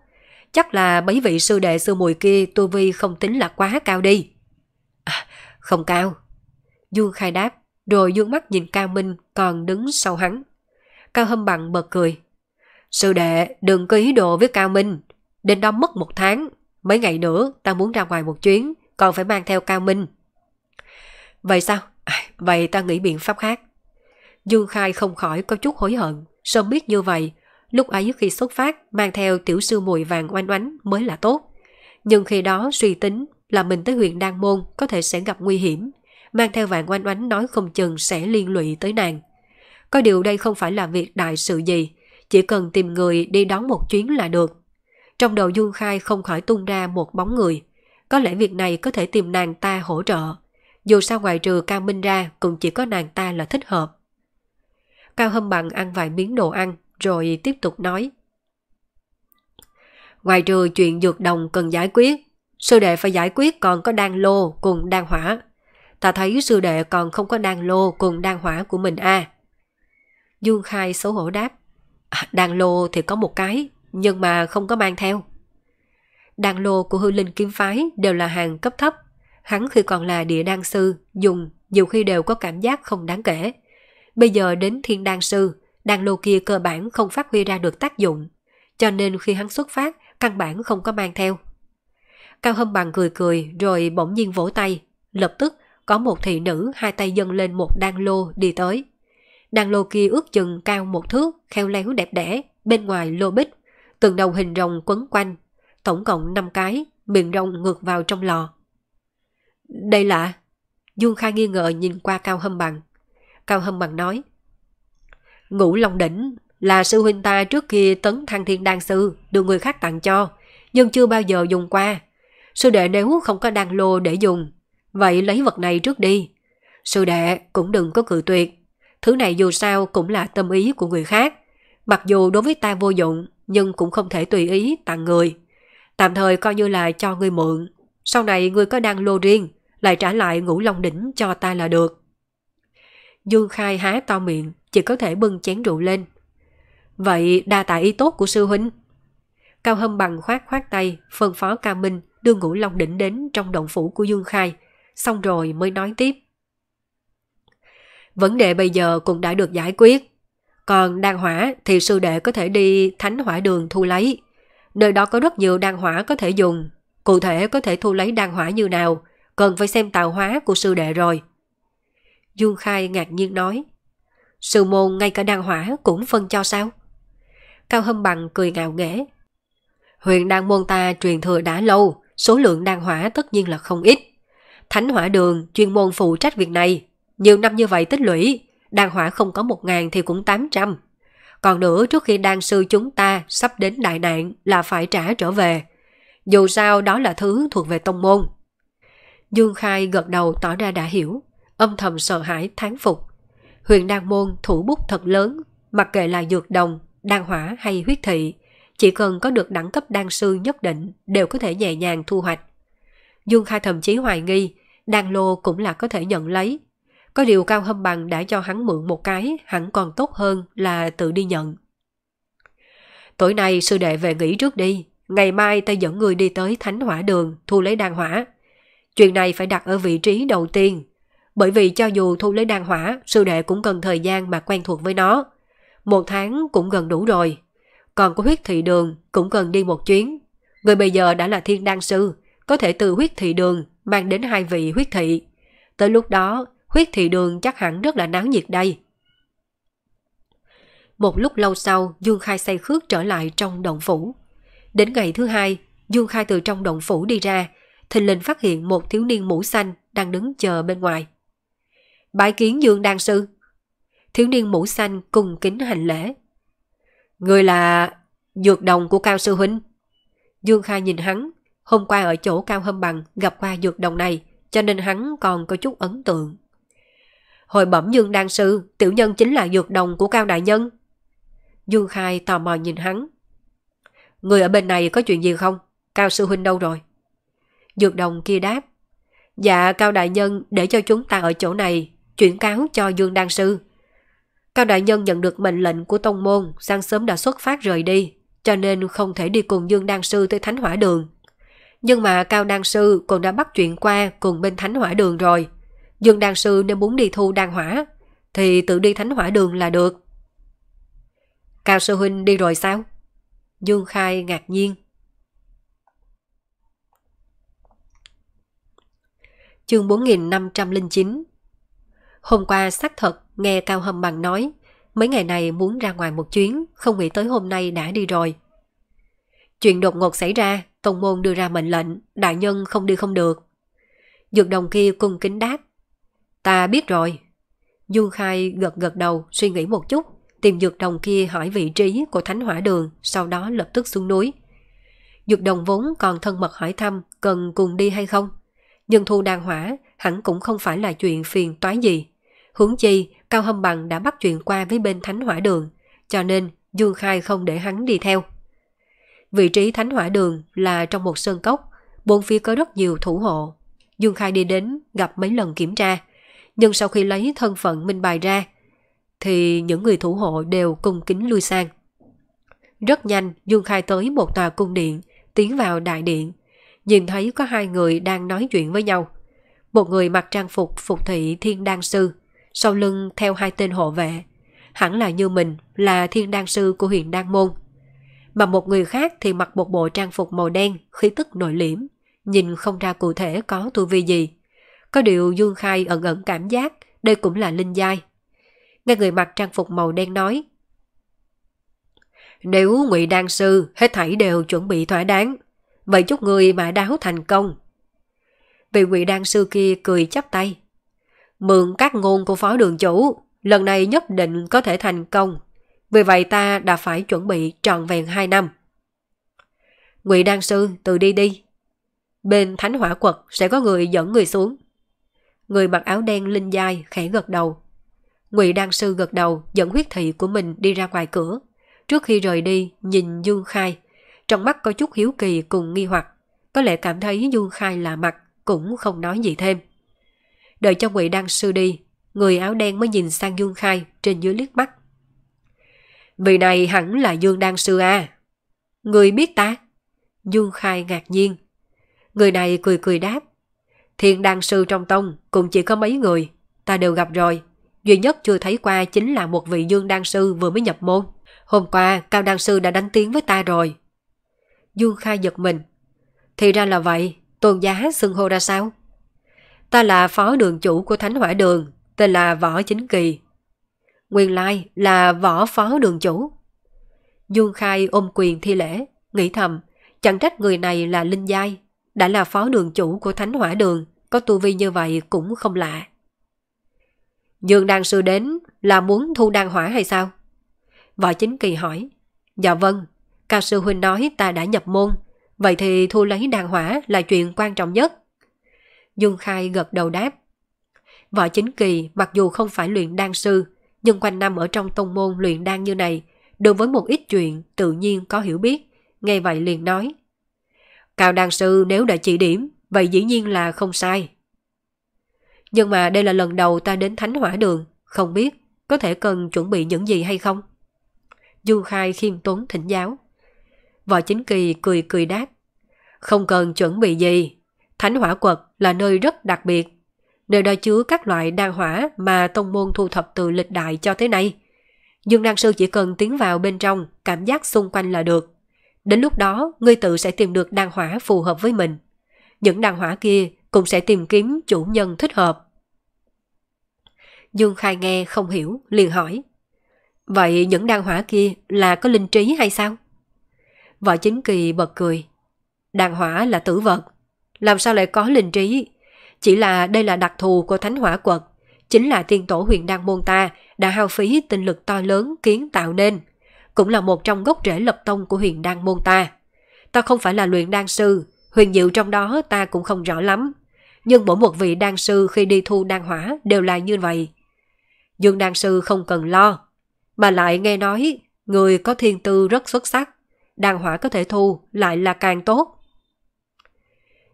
Chắc là mấy vị sư đệ sư mùi kia tu vi không tính là quá cao đi. À, không cao. Dương khai đáp, rồi dương mắt nhìn Cao Minh còn đứng sau hắn. Cao Hâm Bằng bật cười. Sư đệ, đừng có ý đồ với Cao Minh. Đến đó mất một tháng, mấy ngày nữa ta muốn ra ngoài một chuyến, còn phải mang theo Cao Minh. Vậy sao? vậy ta nghĩ biện pháp khác. Dương Khai không khỏi có chút hối hận, sớm biết như vậy, lúc ấy khi xuất phát mang theo tiểu sư mùi vàng oanh oánh mới là tốt. Nhưng khi đó suy tính là mình tới huyện Đan Môn có thể sẽ gặp nguy hiểm, mang theo vàng oanh oánh nói không chừng sẽ liên lụy tới nàng. Có điều đây không phải là việc đại sự gì, chỉ cần tìm người đi đón một chuyến là được. Trong đầu Dương Khai không khỏi tung ra một bóng người, có lẽ việc này có thể tìm nàng ta hỗ trợ. Dù sao ngoài trừ Cao Minh ra cũng chỉ có nàng ta là thích hợp. Cao Hâm Bằng ăn vài miếng đồ ăn rồi tiếp tục nói. Ngoài trừ chuyện dược đồng cần giải quyết, sư đệ phải giải quyết còn có đan lô cùng đan hỏa. Ta thấy sư đệ còn không có đan lô cùng đan hỏa của mình a. À. Dương Khai xấu hổ đáp. À, đan lô thì có một cái, nhưng mà không có mang theo. Đan lô của hư linh kiếm phái đều là hàng cấp thấp, hắn khi còn là địa đan sư, dùng dù khi đều có cảm giác không đáng kể. Bây giờ đến thiên đan sư, đan lô kia cơ bản không phát huy ra được tác dụng, cho nên khi hắn xuất phát, căn bản không có mang theo. Cao Hâm Bằng cười cười rồi bỗng nhiên vỗ tay, lập tức có một thị nữ hai tay dâng lên một đan lô đi tới. Đan lô kia ước chừng cao một thước, khéo léo đẹp đẽ, bên ngoài lô bích, từng đầu hình rồng quấn quanh, tổng cộng 5 cái, miệng rồng ngược vào trong lò. Đây là... Dương Khai nghi ngờ nhìn qua Cao Hâm Bằng. Cao Hâm Bằng nói. Ngũ Long Đỉnh là sư huynh ta trước kia tấn thăng thiên đan sư được người khác tặng cho, nhưng chưa bao giờ dùng qua. Sư đệ nếu không có đan lô để dùng, vậy lấy vật này trước đi. Sư đệ cũng đừng có cự tuyệt. Thứ này dù sao cũng là tâm ý của người khác. Mặc dù đối với ta vô dụng, nhưng cũng không thể tùy ý tặng người. Tạm thời coi như là cho người mượn. Sau này người có đan lô riêng, lại trả lại ngũ long đỉnh cho ta là được. Dương Khai há to miệng, chỉ có thể bưng chén rượu lên. Vậy đa tạ ý tốt của sư huynh. Cao Hâm Bằng khoát khoát tay, phân phó Ca Minh đưa ngũ long đỉnh đến trong động phủ của Dương Khai, xong rồi mới nói tiếp. Vấn đề bây giờ cũng đã được giải quyết. Còn đan hỏa thì sư đệ có thể đi thánh hỏa đường thu lấy. Nơi đó có rất nhiều đan hỏa có thể dùng. Cụ thể có thể thu lấy đan hỏa như nào cần phải xem tạo hóa của sư đệ rồi. Dương Khai ngạc nhiên nói, sư môn ngay cả đan hỏa cũng phân cho sao? Cao Hâm Bằng cười ngạo nghễ. Huyện đan môn ta truyền thừa đã lâu, số lượng đan hỏa tất nhiên là không ít. Thánh hỏa đường chuyên môn phụ trách việc này, nhiều năm như vậy tích lũy, đan hỏa không có một ngàn thì cũng tám trăm. Còn nữa trước khi đan sư chúng ta sắp đến đại nạn là phải trả trở về. Dù sao đó là thứ thuộc về tông môn, Dương Khai gật đầu tỏ ra đã hiểu, âm thầm sợ hãi thán phục. Huyền Đan Môn thủ bút thật lớn, mặc kệ là dược đồng, đan hỏa hay huyết thị, chỉ cần có được đẳng cấp đan sư nhất định đều có thể nhẹ nhàng thu hoạch. Dương Khai thậm chí hoài nghi, đan lô cũng là có thể nhận lấy. Có điều Cao Hâm Bằng đã cho hắn mượn một cái, hẳn còn tốt hơn là tự đi nhận. Tối nay sư đệ về nghỉ trước đi, ngày mai ta dẫn người đi tới Thánh Hỏa Đường thu lấy đan hỏa. Chuyện này phải đặt ở vị trí đầu tiên, bởi vì cho dù thu lấy đan hỏa, sư đệ cũng cần thời gian mà quen thuộc với nó. Một tháng cũng gần đủ rồi. Còn có huyết thị đường cũng cần đi một chuyến. Người bây giờ đã là thiên đan sư, có thể từ huyết thị đường mang đến hai vị huyết thị. Tới lúc đó, huyết thị đường chắc hẳn rất là náo nhiệt đây. Một lúc lâu sau, Dương Khai say khước trở lại trong động phủ. Đến ngày thứ hai, Dương Khai từ trong động phủ đi ra, Thình lình phát hiện một thiếu niên mũ xanh đang đứng chờ bên ngoài. Bái kiến Dương Đan Sư. Thiếu niên mũ xanh cùng kính hành lễ. Người là dược đồng của Cao Sư Huynh. Dương Khai nhìn hắn, hôm qua ở chỗ Cao Hâm Bằng gặp qua dược đồng này, cho nên hắn còn có chút ấn tượng. Hồi bẩm Dương Đan Sư, tiểu nhân chính là dược đồng của Cao Đại Nhân. Dương Khai tò mò nhìn hắn. Người ở bên này có chuyện gì không? Cao Sư Huynh đâu rồi? Dược đồng kia đáp. Dạ Cao Đại Nhân để cho chúng ta ở chỗ này, chuyển cáo cho Dương Đan Sư. Cao Đại Nhân nhận được mệnh lệnh của Tông Môn, sáng sớm đã xuất phát rời đi, cho nên không thể đi cùng Dương Đan Sư tới Thánh Hỏa Đường. Nhưng mà Cao Đan Sư còn đã bắt chuyện qua cùng bên Thánh Hỏa Đường rồi. Dương Đan Sư nếu muốn đi thu đan hỏa, thì tự đi Thánh Hỏa Đường là được. Cao Sư Huynh đi rồi sao? Dương Khai ngạc nhiên. chương 4509. Hôm qua xác thật, nghe Cao Hâm Bằng nói, mấy ngày này muốn ra ngoài một chuyến, không nghĩ tới hôm nay đã đi rồi. Chuyện đột ngột xảy ra, Tông Môn đưa ra mệnh lệnh, đại nhân không đi không được. Dược đồng kia cung kính đáp. Ta biết rồi. Dương Khai gật gật đầu, suy nghĩ một chút, tìm dược đồng kia hỏi vị trí của thánh hỏa đường, sau đó lập tức xuống núi. Dược đồng vốn còn thân mật hỏi thăm cần cùng đi hay không, nhưng thu đàn hỏa hẳn cũng không phải là chuyện phiền toái gì. Hướng chi, Cao Hâm Bằng đã bắt chuyện qua với bên Thánh Hỏa Đường, cho nên Dương Khai không để hắn đi theo. Vị trí Thánh Hỏa Đường là trong một sơn cốc, bốn phía có rất nhiều thủ hộ. Dương Khai đi đến gặp mấy lần kiểm tra, nhưng sau khi lấy thân phận minh bài ra, thì những người thủ hộ đều cung kính lui sang. Rất nhanh, Dương Khai tới một tòa cung điện, tiến vào đại điện nhìn thấy có hai người đang nói chuyện với nhau. Một người mặc trang phục phục thị thiên đan sư, sau lưng theo hai tên hộ vệ. Hẳn là như mình là thiên đan sư của huyện Đan Môn. Mà một người khác thì mặc một bộ trang phục màu đen, khí tức nội liễm, nhìn không ra cụ thể có tu vi gì. Có điều Dương Khai ẩn ẩn cảm giác đây cũng là linh giai. Nghe người mặc trang phục màu đen nói. Nếu ngụy Đan Sư hết thảy đều chuẩn bị thỏa đáng, Vậy chúc người mà đáo thành công. Vị quỷ đan sư kia cười chắp tay. Mượn các ngôn của phó đường chủ, lần này nhất định có thể thành công. Vì vậy ta đã phải chuẩn bị trọn vẹn 2 năm. Ngụy Đan Sư tự đi đi. Bên Thánh Hỏa Quật sẽ có người dẫn người xuống. Người mặc áo đen linh dai khẽ gật đầu. Ngụy Đan Sư gật đầu dẫn huyết thị của mình đi ra ngoài cửa. Trước khi rời đi nhìn Dương Khai trong mắt có chút hiếu kỳ cùng nghi hoặc, có lẽ cảm thấy Dương Khai lạ mặt, cũng không nói gì thêm. Đợi cho Ngụy Đăng Sư đi, người áo đen mới nhìn sang Dương Khai trên dưới liếc mắt. Vị này hẳn là Dương Đăng Sư à. Người biết ta? Dương Khai ngạc nhiên. Người này cười cười đáp. Thiên Đăng Sư trong tông cũng chỉ có mấy người, ta đều gặp rồi. Duy nhất chưa thấy qua chính là một vị Dương Đăng Sư vừa mới nhập môn. Hôm qua, Cao Đăng Sư đã đánh tiếng với ta rồi, Du Kha giật mình. Thì ra là vậy, tôn giá xưng hô ra sao? Ta là phó đường chủ của Thánh Hỏa Đường, tên là Võ Chính Kỳ. Nguyên lai là võ phó đường chủ. Dương Khai ôm quyền thi lễ, nghĩ thầm, chẳng trách người này là Linh Giai, đã là phó đường chủ của Thánh Hỏa Đường, có tu vi như vậy cũng không lạ. Dương Đan Sư đến là muốn thu đan hỏa hay sao? Võ Chính Kỳ hỏi. Dạ vâng, Cao sư huynh nói ta đã nhập môn, vậy thì thu lấy đàn hỏa là chuyện quan trọng nhất. Dương Khai gật đầu đáp. Võ Chính Kỳ mặc dù không phải luyện đan sư, nhưng quanh năm ở trong tông môn luyện đan như này, đối với một ít chuyện tự nhiên có hiểu biết, nghe vậy liền nói. Cao đan sư nếu đã chỉ điểm, vậy dĩ nhiên là không sai. Nhưng mà đây là lần đầu ta đến Thánh Hỏa Đường, không biết có thể cần chuẩn bị những gì hay không? Du Khai khiêm tốn thỉnh giáo. Võ Chính Kỳ cười cười đáp. Không cần chuẩn bị gì. Thánh hỏa quật là nơi rất đặc biệt. Nơi đó chứa các loại đan hỏa mà tông môn thu thập từ lịch đại cho tới nay. Dương Đan Sư chỉ cần tiến vào bên trong, cảm giác xung quanh là được. Đến lúc đó, ngươi tự sẽ tìm được đan hỏa phù hợp với mình. Những đan hỏa kia cũng sẽ tìm kiếm chủ nhân thích hợp. Dương Khai nghe không hiểu, liền hỏi. Vậy những đan hỏa kia là có linh trí hay sao? võ chính kỳ bật cười. Đàn hỏa là tử vật. Làm sao lại có linh trí? Chỉ là đây là đặc thù của thánh hỏa quật. Chính là tiên tổ huyền đăng môn ta đã hao phí tinh lực to lớn kiến tạo nên. Cũng là một trong gốc rễ lập tông của huyền đăng môn ta. Ta không phải là luyện đan sư, huyền diệu trong đó ta cũng không rõ lắm. Nhưng mỗi một vị đan sư khi đi thu đan hỏa đều là như vậy. Dương đan sư không cần lo. Mà lại nghe nói, người có thiên tư rất xuất sắc đàn hỏa có thể thu lại là càng tốt.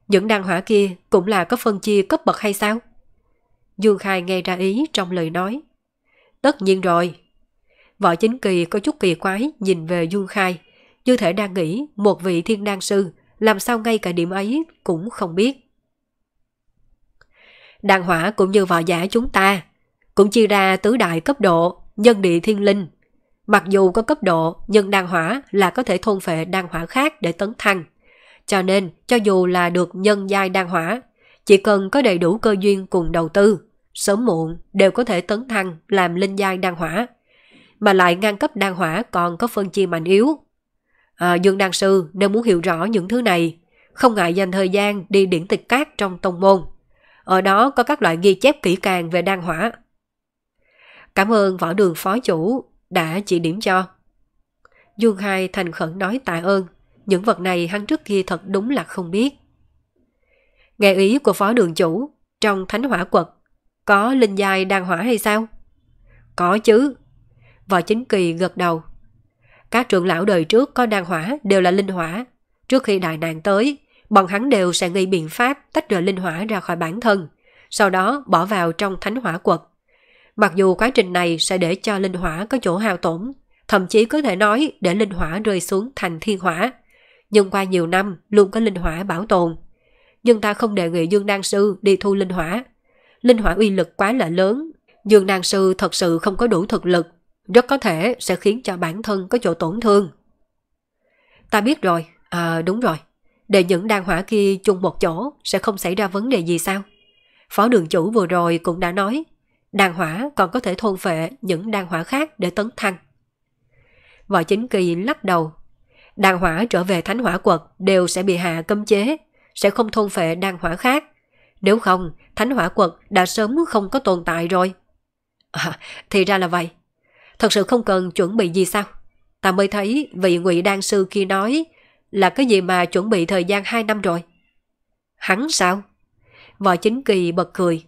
Những đàn hỏa kia cũng là có phân chia cấp bậc hay sao? Dương Khai nghe ra ý trong lời nói. Tất nhiên rồi. Võ Chính Kỳ có chút kỳ quái nhìn về Dương Khai, như thể đang nghĩ một vị thiên đan sư làm sao ngay cả điểm ấy cũng không biết. Đàn hỏa cũng như võ giả chúng ta, cũng chia ra tứ đại cấp độ, nhân địa thiên linh, Mặc dù có cấp độ, nhưng đan hỏa là có thể thôn phệ đan hỏa khác để tấn thăng. Cho nên, cho dù là được nhân giai đan hỏa, chỉ cần có đầy đủ cơ duyên cùng đầu tư, sớm muộn đều có thể tấn thăng làm linh giai đan hỏa. Mà lại ngang cấp đan hỏa còn có phân chia mạnh yếu. À, Dương Đan Sư nếu muốn hiểu rõ những thứ này, không ngại dành thời gian đi điển tịch cát trong tông môn. Ở đó có các loại ghi chép kỹ càng về đan hỏa. Cảm ơn võ đường phó chủ đã chỉ điểm cho. Dương Hai thành khẩn nói tạ ơn, những vật này hắn trước kia thật đúng là không biết. Nghe ý của phó đường chủ, trong thánh hỏa quật, có linh giai đang hỏa hay sao? Có chứ. Võ chính kỳ gật đầu. Các trưởng lão đời trước có đang hỏa đều là linh hỏa. Trước khi đại nạn tới, bọn hắn đều sẽ nghĩ biện pháp tách rời linh hỏa ra khỏi bản thân, sau đó bỏ vào trong thánh hỏa quật. Mặc dù quá trình này sẽ để cho linh hỏa có chỗ hao tổn, thậm chí có thể nói để linh hỏa rơi xuống thành thiên hỏa. Nhưng qua nhiều năm luôn có linh hỏa bảo tồn. Nhưng ta không đề nghị Dương Đan Sư đi thu linh hỏa. Linh hỏa uy lực quá là lớn, Dương Đan Sư thật sự không có đủ thực lực, rất có thể sẽ khiến cho bản thân có chỗ tổn thương. Ta biết rồi, à đúng rồi, để những đan hỏa kia chung một chỗ sẽ không xảy ra vấn đề gì sao? Phó đường chủ vừa rồi cũng đã nói đan hỏa còn có thể thôn phệ những đan hỏa khác để tấn thăng. Võ Chính Kỳ lắc đầu. đan hỏa trở về thánh hỏa quật đều sẽ bị hạ cấm chế, sẽ không thôn phệ đan hỏa khác. Nếu không, thánh hỏa quật đã sớm không có tồn tại rồi. À, thì ra là vậy. Thật sự không cần chuẩn bị gì sao? Ta mới thấy vị ngụy đan sư kia nói là cái gì mà chuẩn bị thời gian 2 năm rồi. Hắn sao? Võ Chính Kỳ bật cười.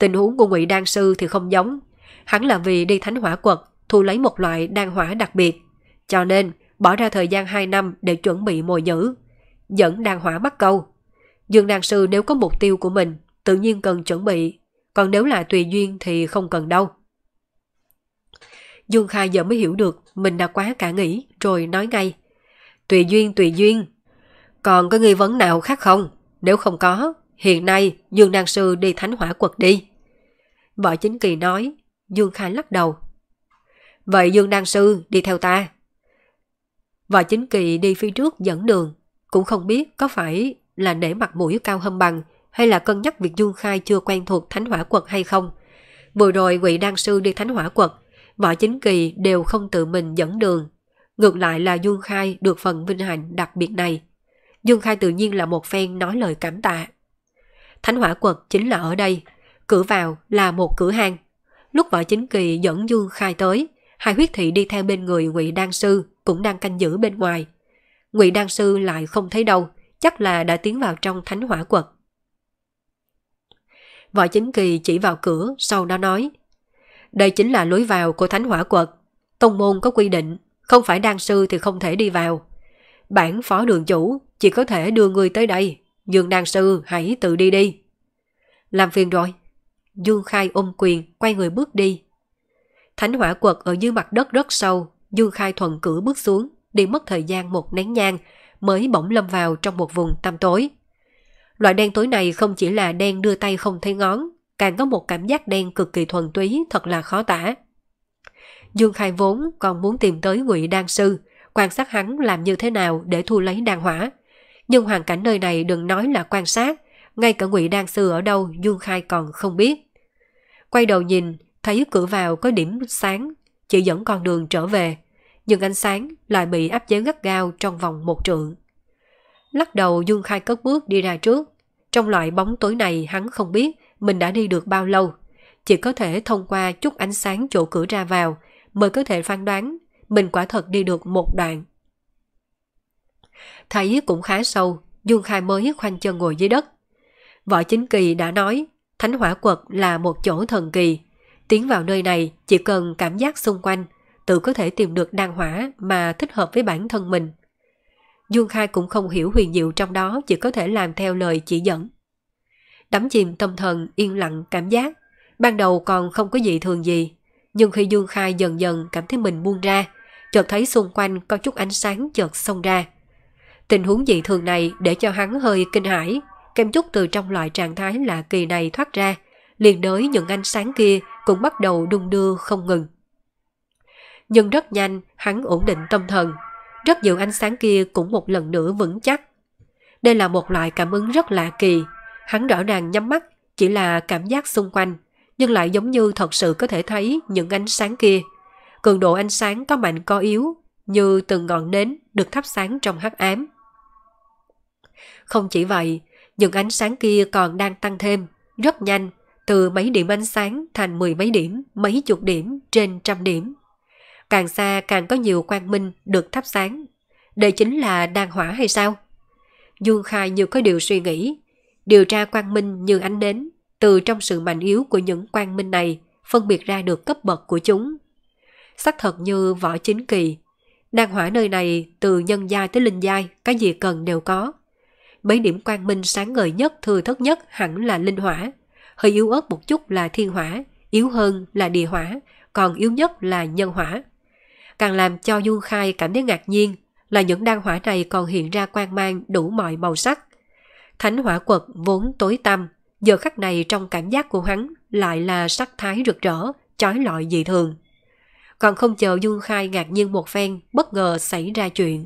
Tình huống của ngụy Đan Sư thì không giống. Hắn là vì đi thánh hỏa quật, thu lấy một loại đan hỏa đặc biệt. Cho nên, bỏ ra thời gian 2 năm để chuẩn bị mồi nhữ. Dẫn đan hỏa bắt câu. Dương Đan Sư nếu có mục tiêu của mình, tự nhiên cần chuẩn bị. Còn nếu là tùy duyên thì không cần đâu. Dương Khai giờ mới hiểu được mình đã quá cả nghĩ rồi nói ngay. Tùy duyên, tùy duyên. Còn có nghi vấn nào khác không? Nếu không có, hiện nay Dương Đan Sư đi thánh hỏa quật đi. Võ Chính Kỳ nói, Dương khai lắc đầu. Vậy Dương đăng Sư đi theo ta. Võ Chính Kỳ đi phía trước dẫn đường, cũng không biết có phải là để mặt mũi cao hâm bằng hay là cân nhắc việc Dương Khai chưa quen thuộc Thánh Hỏa Quật hay không. Vừa rồi Ngụy đăng Sư đi Thánh Hỏa Quật, Võ Chính Kỳ đều không tự mình dẫn đường. Ngược lại là Dương Khai được phần vinh hạnh đặc biệt này. Dương Khai tự nhiên là một phen nói lời cảm tạ. Thánh Hỏa Quật chính là ở đây – Cửa vào là một cửa hàng. Lúc võ chính kỳ dẫn Dương Khai tới, hai huyết thị đi theo bên người Ngụy Đan Sư cũng đang canh giữ bên ngoài. Ngụy Đan Sư lại không thấy đâu, chắc là đã tiến vào trong thánh hỏa quật. Võ chính kỳ chỉ vào cửa, sau đó nói Đây chính là lối vào của thánh hỏa quật. Tông môn có quy định, không phải đan sư thì không thể đi vào. Bản phó đường chủ chỉ có thể đưa người tới đây, dương đan sư hãy tự đi đi. Làm phiền rồi, Dương Khai ôm quyền, quay người bước đi. Thánh hỏa quật ở dưới mặt đất rất sâu, Dương Khai thuận cử bước xuống, đi mất thời gian một nén nhang, mới bỗng lâm vào trong một vùng tăm tối. Loại đen tối này không chỉ là đen đưa tay không thấy ngón, càng có một cảm giác đen cực kỳ thuần túy thật là khó tả. Dương Khai vốn còn muốn tìm tới Ngụy Đan Sư, quan sát hắn làm như thế nào để thu lấy đan hỏa. Nhưng hoàn cảnh nơi này đừng nói là quan sát, ngay cả ngụy đan sư ở đâu Dương Khai còn không biết. Quay đầu nhìn, thấy cửa vào có điểm sáng, chỉ dẫn con đường trở về, nhưng ánh sáng lại bị áp chế gắt gao trong vòng một trượng. Lắc đầu Dương Khai cất bước đi ra trước, trong loại bóng tối này hắn không biết mình đã đi được bao lâu, chỉ có thể thông qua chút ánh sáng chỗ cửa ra vào mới có thể phán đoán mình quả thật đi được một đoạn. Thấy cũng khá sâu, Dương Khai mới khoanh chân ngồi dưới đất, Võ Chính Kỳ đã nói, Thánh Hỏa Quật là một chỗ thần kỳ. Tiến vào nơi này chỉ cần cảm giác xung quanh, tự có thể tìm được đan hỏa mà thích hợp với bản thân mình. Dương Khai cũng không hiểu huyền diệu trong đó chỉ có thể làm theo lời chỉ dẫn. Đắm chìm tâm thần yên lặng cảm giác, ban đầu còn không có gì thường gì. Nhưng khi Dương Khai dần dần cảm thấy mình buông ra, chợt thấy xung quanh có chút ánh sáng chợt xông ra. Tình huống dị thường này để cho hắn hơi kinh hãi, kém chút từ trong loại trạng thái lạ kỳ này thoát ra, liền đới những ánh sáng kia cũng bắt đầu đung đưa không ngừng. Nhưng rất nhanh, hắn ổn định tâm thần. Rất nhiều ánh sáng kia cũng một lần nữa vững chắc. Đây là một loại cảm ứng rất lạ kỳ. Hắn rõ ràng nhắm mắt, chỉ là cảm giác xung quanh, nhưng lại giống như thật sự có thể thấy những ánh sáng kia. Cường độ ánh sáng có mạnh có yếu, như từng ngọn nến được thắp sáng trong hắc ám. Không chỉ vậy, những ánh sáng kia còn đang tăng thêm, rất nhanh, từ mấy điểm ánh sáng thành mười mấy điểm, mấy chục điểm, trên trăm điểm. Càng xa càng có nhiều quang minh được thắp sáng. Đây chính là đàn hỏa hay sao? Dương Khai như có điều suy nghĩ, điều tra quang minh như ánh nến, từ trong sự mạnh yếu của những quang minh này, phân biệt ra được cấp bậc của chúng. Xác thật như võ chính kỳ, đàn hỏa nơi này từ nhân giai tới linh giai, cái gì cần đều có mấy điểm quang minh sáng ngời nhất, thừa thất nhất hẳn là linh hỏa. Hơi yếu ớt một chút là thiên hỏa, yếu hơn là địa hỏa, còn yếu nhất là nhân hỏa. Càng làm cho Du Khai cảm thấy ngạc nhiên là những đan hỏa này còn hiện ra quang mang đủ mọi màu sắc. Thánh hỏa quật vốn tối tăm, giờ khắc này trong cảm giác của hắn lại là sắc thái rực rỡ, chói lọi dị thường. Còn không chờ Dung Khai ngạc nhiên một phen, bất ngờ xảy ra chuyện.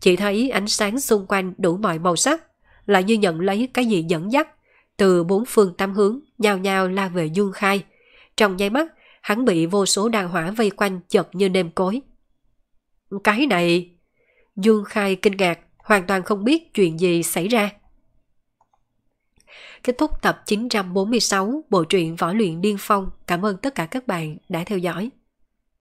Chỉ thấy ánh sáng xung quanh đủ mọi màu sắc, lại như nhận lấy cái gì dẫn dắt, từ bốn phương tám hướng nhao nhào la về Dương Khai. Trong nháy mắt, hắn bị vô số đàn hỏa vây quanh chật như nêm cối. Cái này... Dương Khai kinh ngạc, hoàn toàn không biết chuyện gì xảy ra. Kết thúc tập 946 bộ truyện Võ luyện Điên Phong. Cảm ơn tất cả các bạn đã theo dõi.